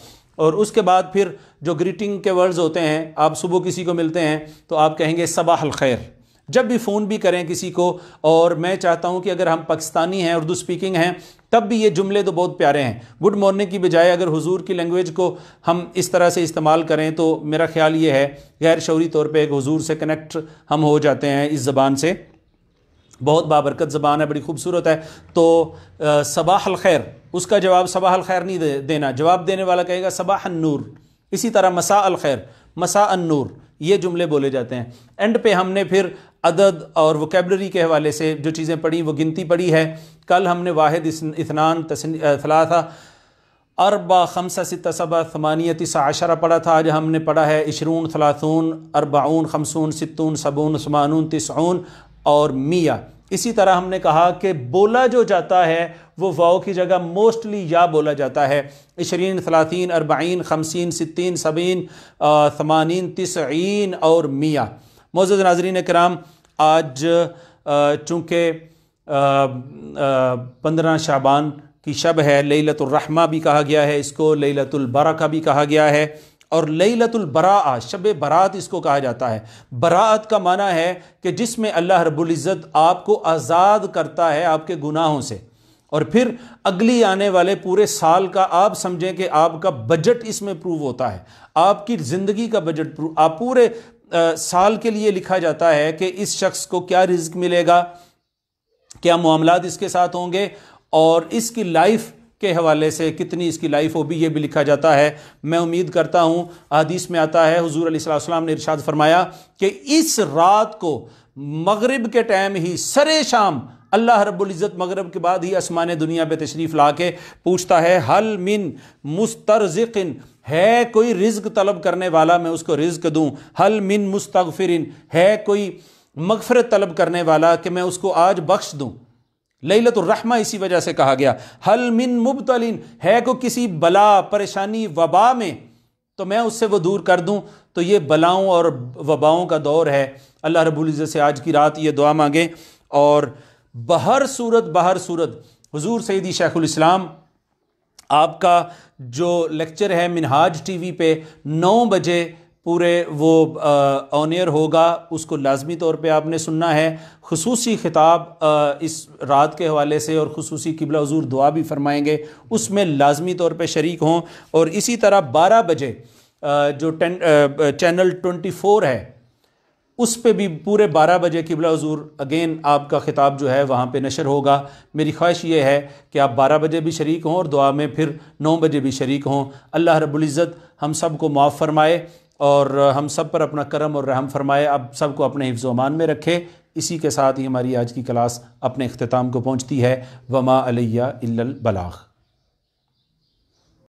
[SPEAKER 1] और उसके बाद फिर जो ग्रीटिंग के वर्ड्स होते हैं आप सुबह किसी को मिलते हैं तो आप कहेंगे सबाह खैर जब भी फ़ोन भी करें किसी को और मैं चाहता हूं कि अगर हम पाकिस्तानी हैं उर्दू स्पीकिंग हैं तब भी ये जुमले तो बहुत प्यारे हैं गुड मॉर्निंग की बजाय अगर हुजूर की लैंग्वेज को हम इस तरह से इस्तेमाल करें तो मेरा ख्याल ये है गैर शौरी तौर पर एक हुजूर से कनेक्ट हम हो जाते हैं इस ज़बान से बहुत बाबरकत ज़बान है बड़ी खूबसूरत है तो सबाह खैर उसका जवाब सबाह खैर नहीं देना जवाब देने वाला कहेगा सबाह नूर इसी तरह मसा खैर मसा नूर ये जुमले बोले जाते हैं एंड पे हमने फिर अदद और वोकेबलरी के हवाले से जो चीज़ें पढ़ी वो गिनती पढ़ी है कल हमने वाहिद इतनान था अरबा खमसा सित सबा थमानिया आशरा पढ़ा था आज हमने पढ़ा है इशरून थलाथून अरबाउन खमसून सितून सबून समानून तिसऊन और मियाँ इसी तरह हमने कहा कि बोला जो जाता है वो वाओ की जगह मोस्टली या बोला जाता है इशरीन थलाथीन अरबाइन खमसिन सितीन सबीन समानीन तिसईन और मियाँ मोज़ नाजरीन कराम आज चूँकि पंद्रह शाबान की शब है लतुलरहमा भी कहा गया है इसको लतुलबरा का भी कहा गया है और लतुलबरा शब बरात इसको कहा जाता है बरात का माना है कि जिसमें अल्लाह रबुल्ज़त आपको आज़ाद करता है आपके गुनाहों से और फिर अगली आने वाले पूरे साल का आप समझें कि आपका बजट इसमें प्रूव होता है आपकी ज़िंदगी का बजट प्रूव आप पूरे साल के लिए लिखा जाता है कि इस शख्स को क्या रिज्क मिलेगा क्या मामला इसके साथ होंगे और इसकी लाइफ के हवाले से कितनी इसकी लाइफ होगी ये भी लिखा जाता है मैं उम्मीद करता हूँ हदीस में आता है हजूर अलीसम ने इर्शाद फरमाया कि इस रात को मगरब के टाइम ही सरे शाम अल्लाह रब्ज़त मगरब के बाद ही आसमान दुनिया पर तशरीफ़ ला के पूछता है हल मिन मुस्तरज़िन है कोई रिज्क तलब करने वाला मैं उसको रिज्क दूँ हल मिन मुस्तफिर है कोई मगफरत तलब करने वाला कि मैं उसको आज बख्श दूँ रहमा इसी वजह से कहा गया हल मिन मुबतलिन है को किसी बला परेशानी वबा में तो मैं उससे वो दूर कर दूँ तो ये बलाओं और वबाओं का दौर है अल्लाह रबुल्ज़त से आज की रात ये दुआ मांगे और बहर सूरत बहर सूरत हजूर सैदी शेखुल इस्लाम आपका जो लेक्चर है मिनहाज टीवी पे नौ बजे पूरे वो ऑन एयर होगा उसको लाजमी तौर पे आपने सुनना है खसूस ख़िताब इस रात के हवाले से और खसूस किबला हजूर दुआ भी फरमाएंगे उसमें लाजमी तौर पे शरीक हों और इसी तरह बारह बजे जो टेन चैनल ट्वेंटी फ़ोर है उस पर भी पूरे बारह बजे किबला हजूर अगेन आपका ख़िताब जो है वहाँ पर नशर होगा मेरी ख्वाहिश ये है कि आप बारह बजे भी शरीक हों और दुआ में फिर नौ बजे भी शरीक हों अल्लाह रबुल्ज़त हम सब को मुआफ़ फरमाए और हम सब पर अपना करम और रहम फरमाए आप को अपने हिफ्ज़ अमान में रखे इसी के साथ ही हमारी आज की क्लास अपने अख्ताम को पहुँचती है वमा अलैया इल्लल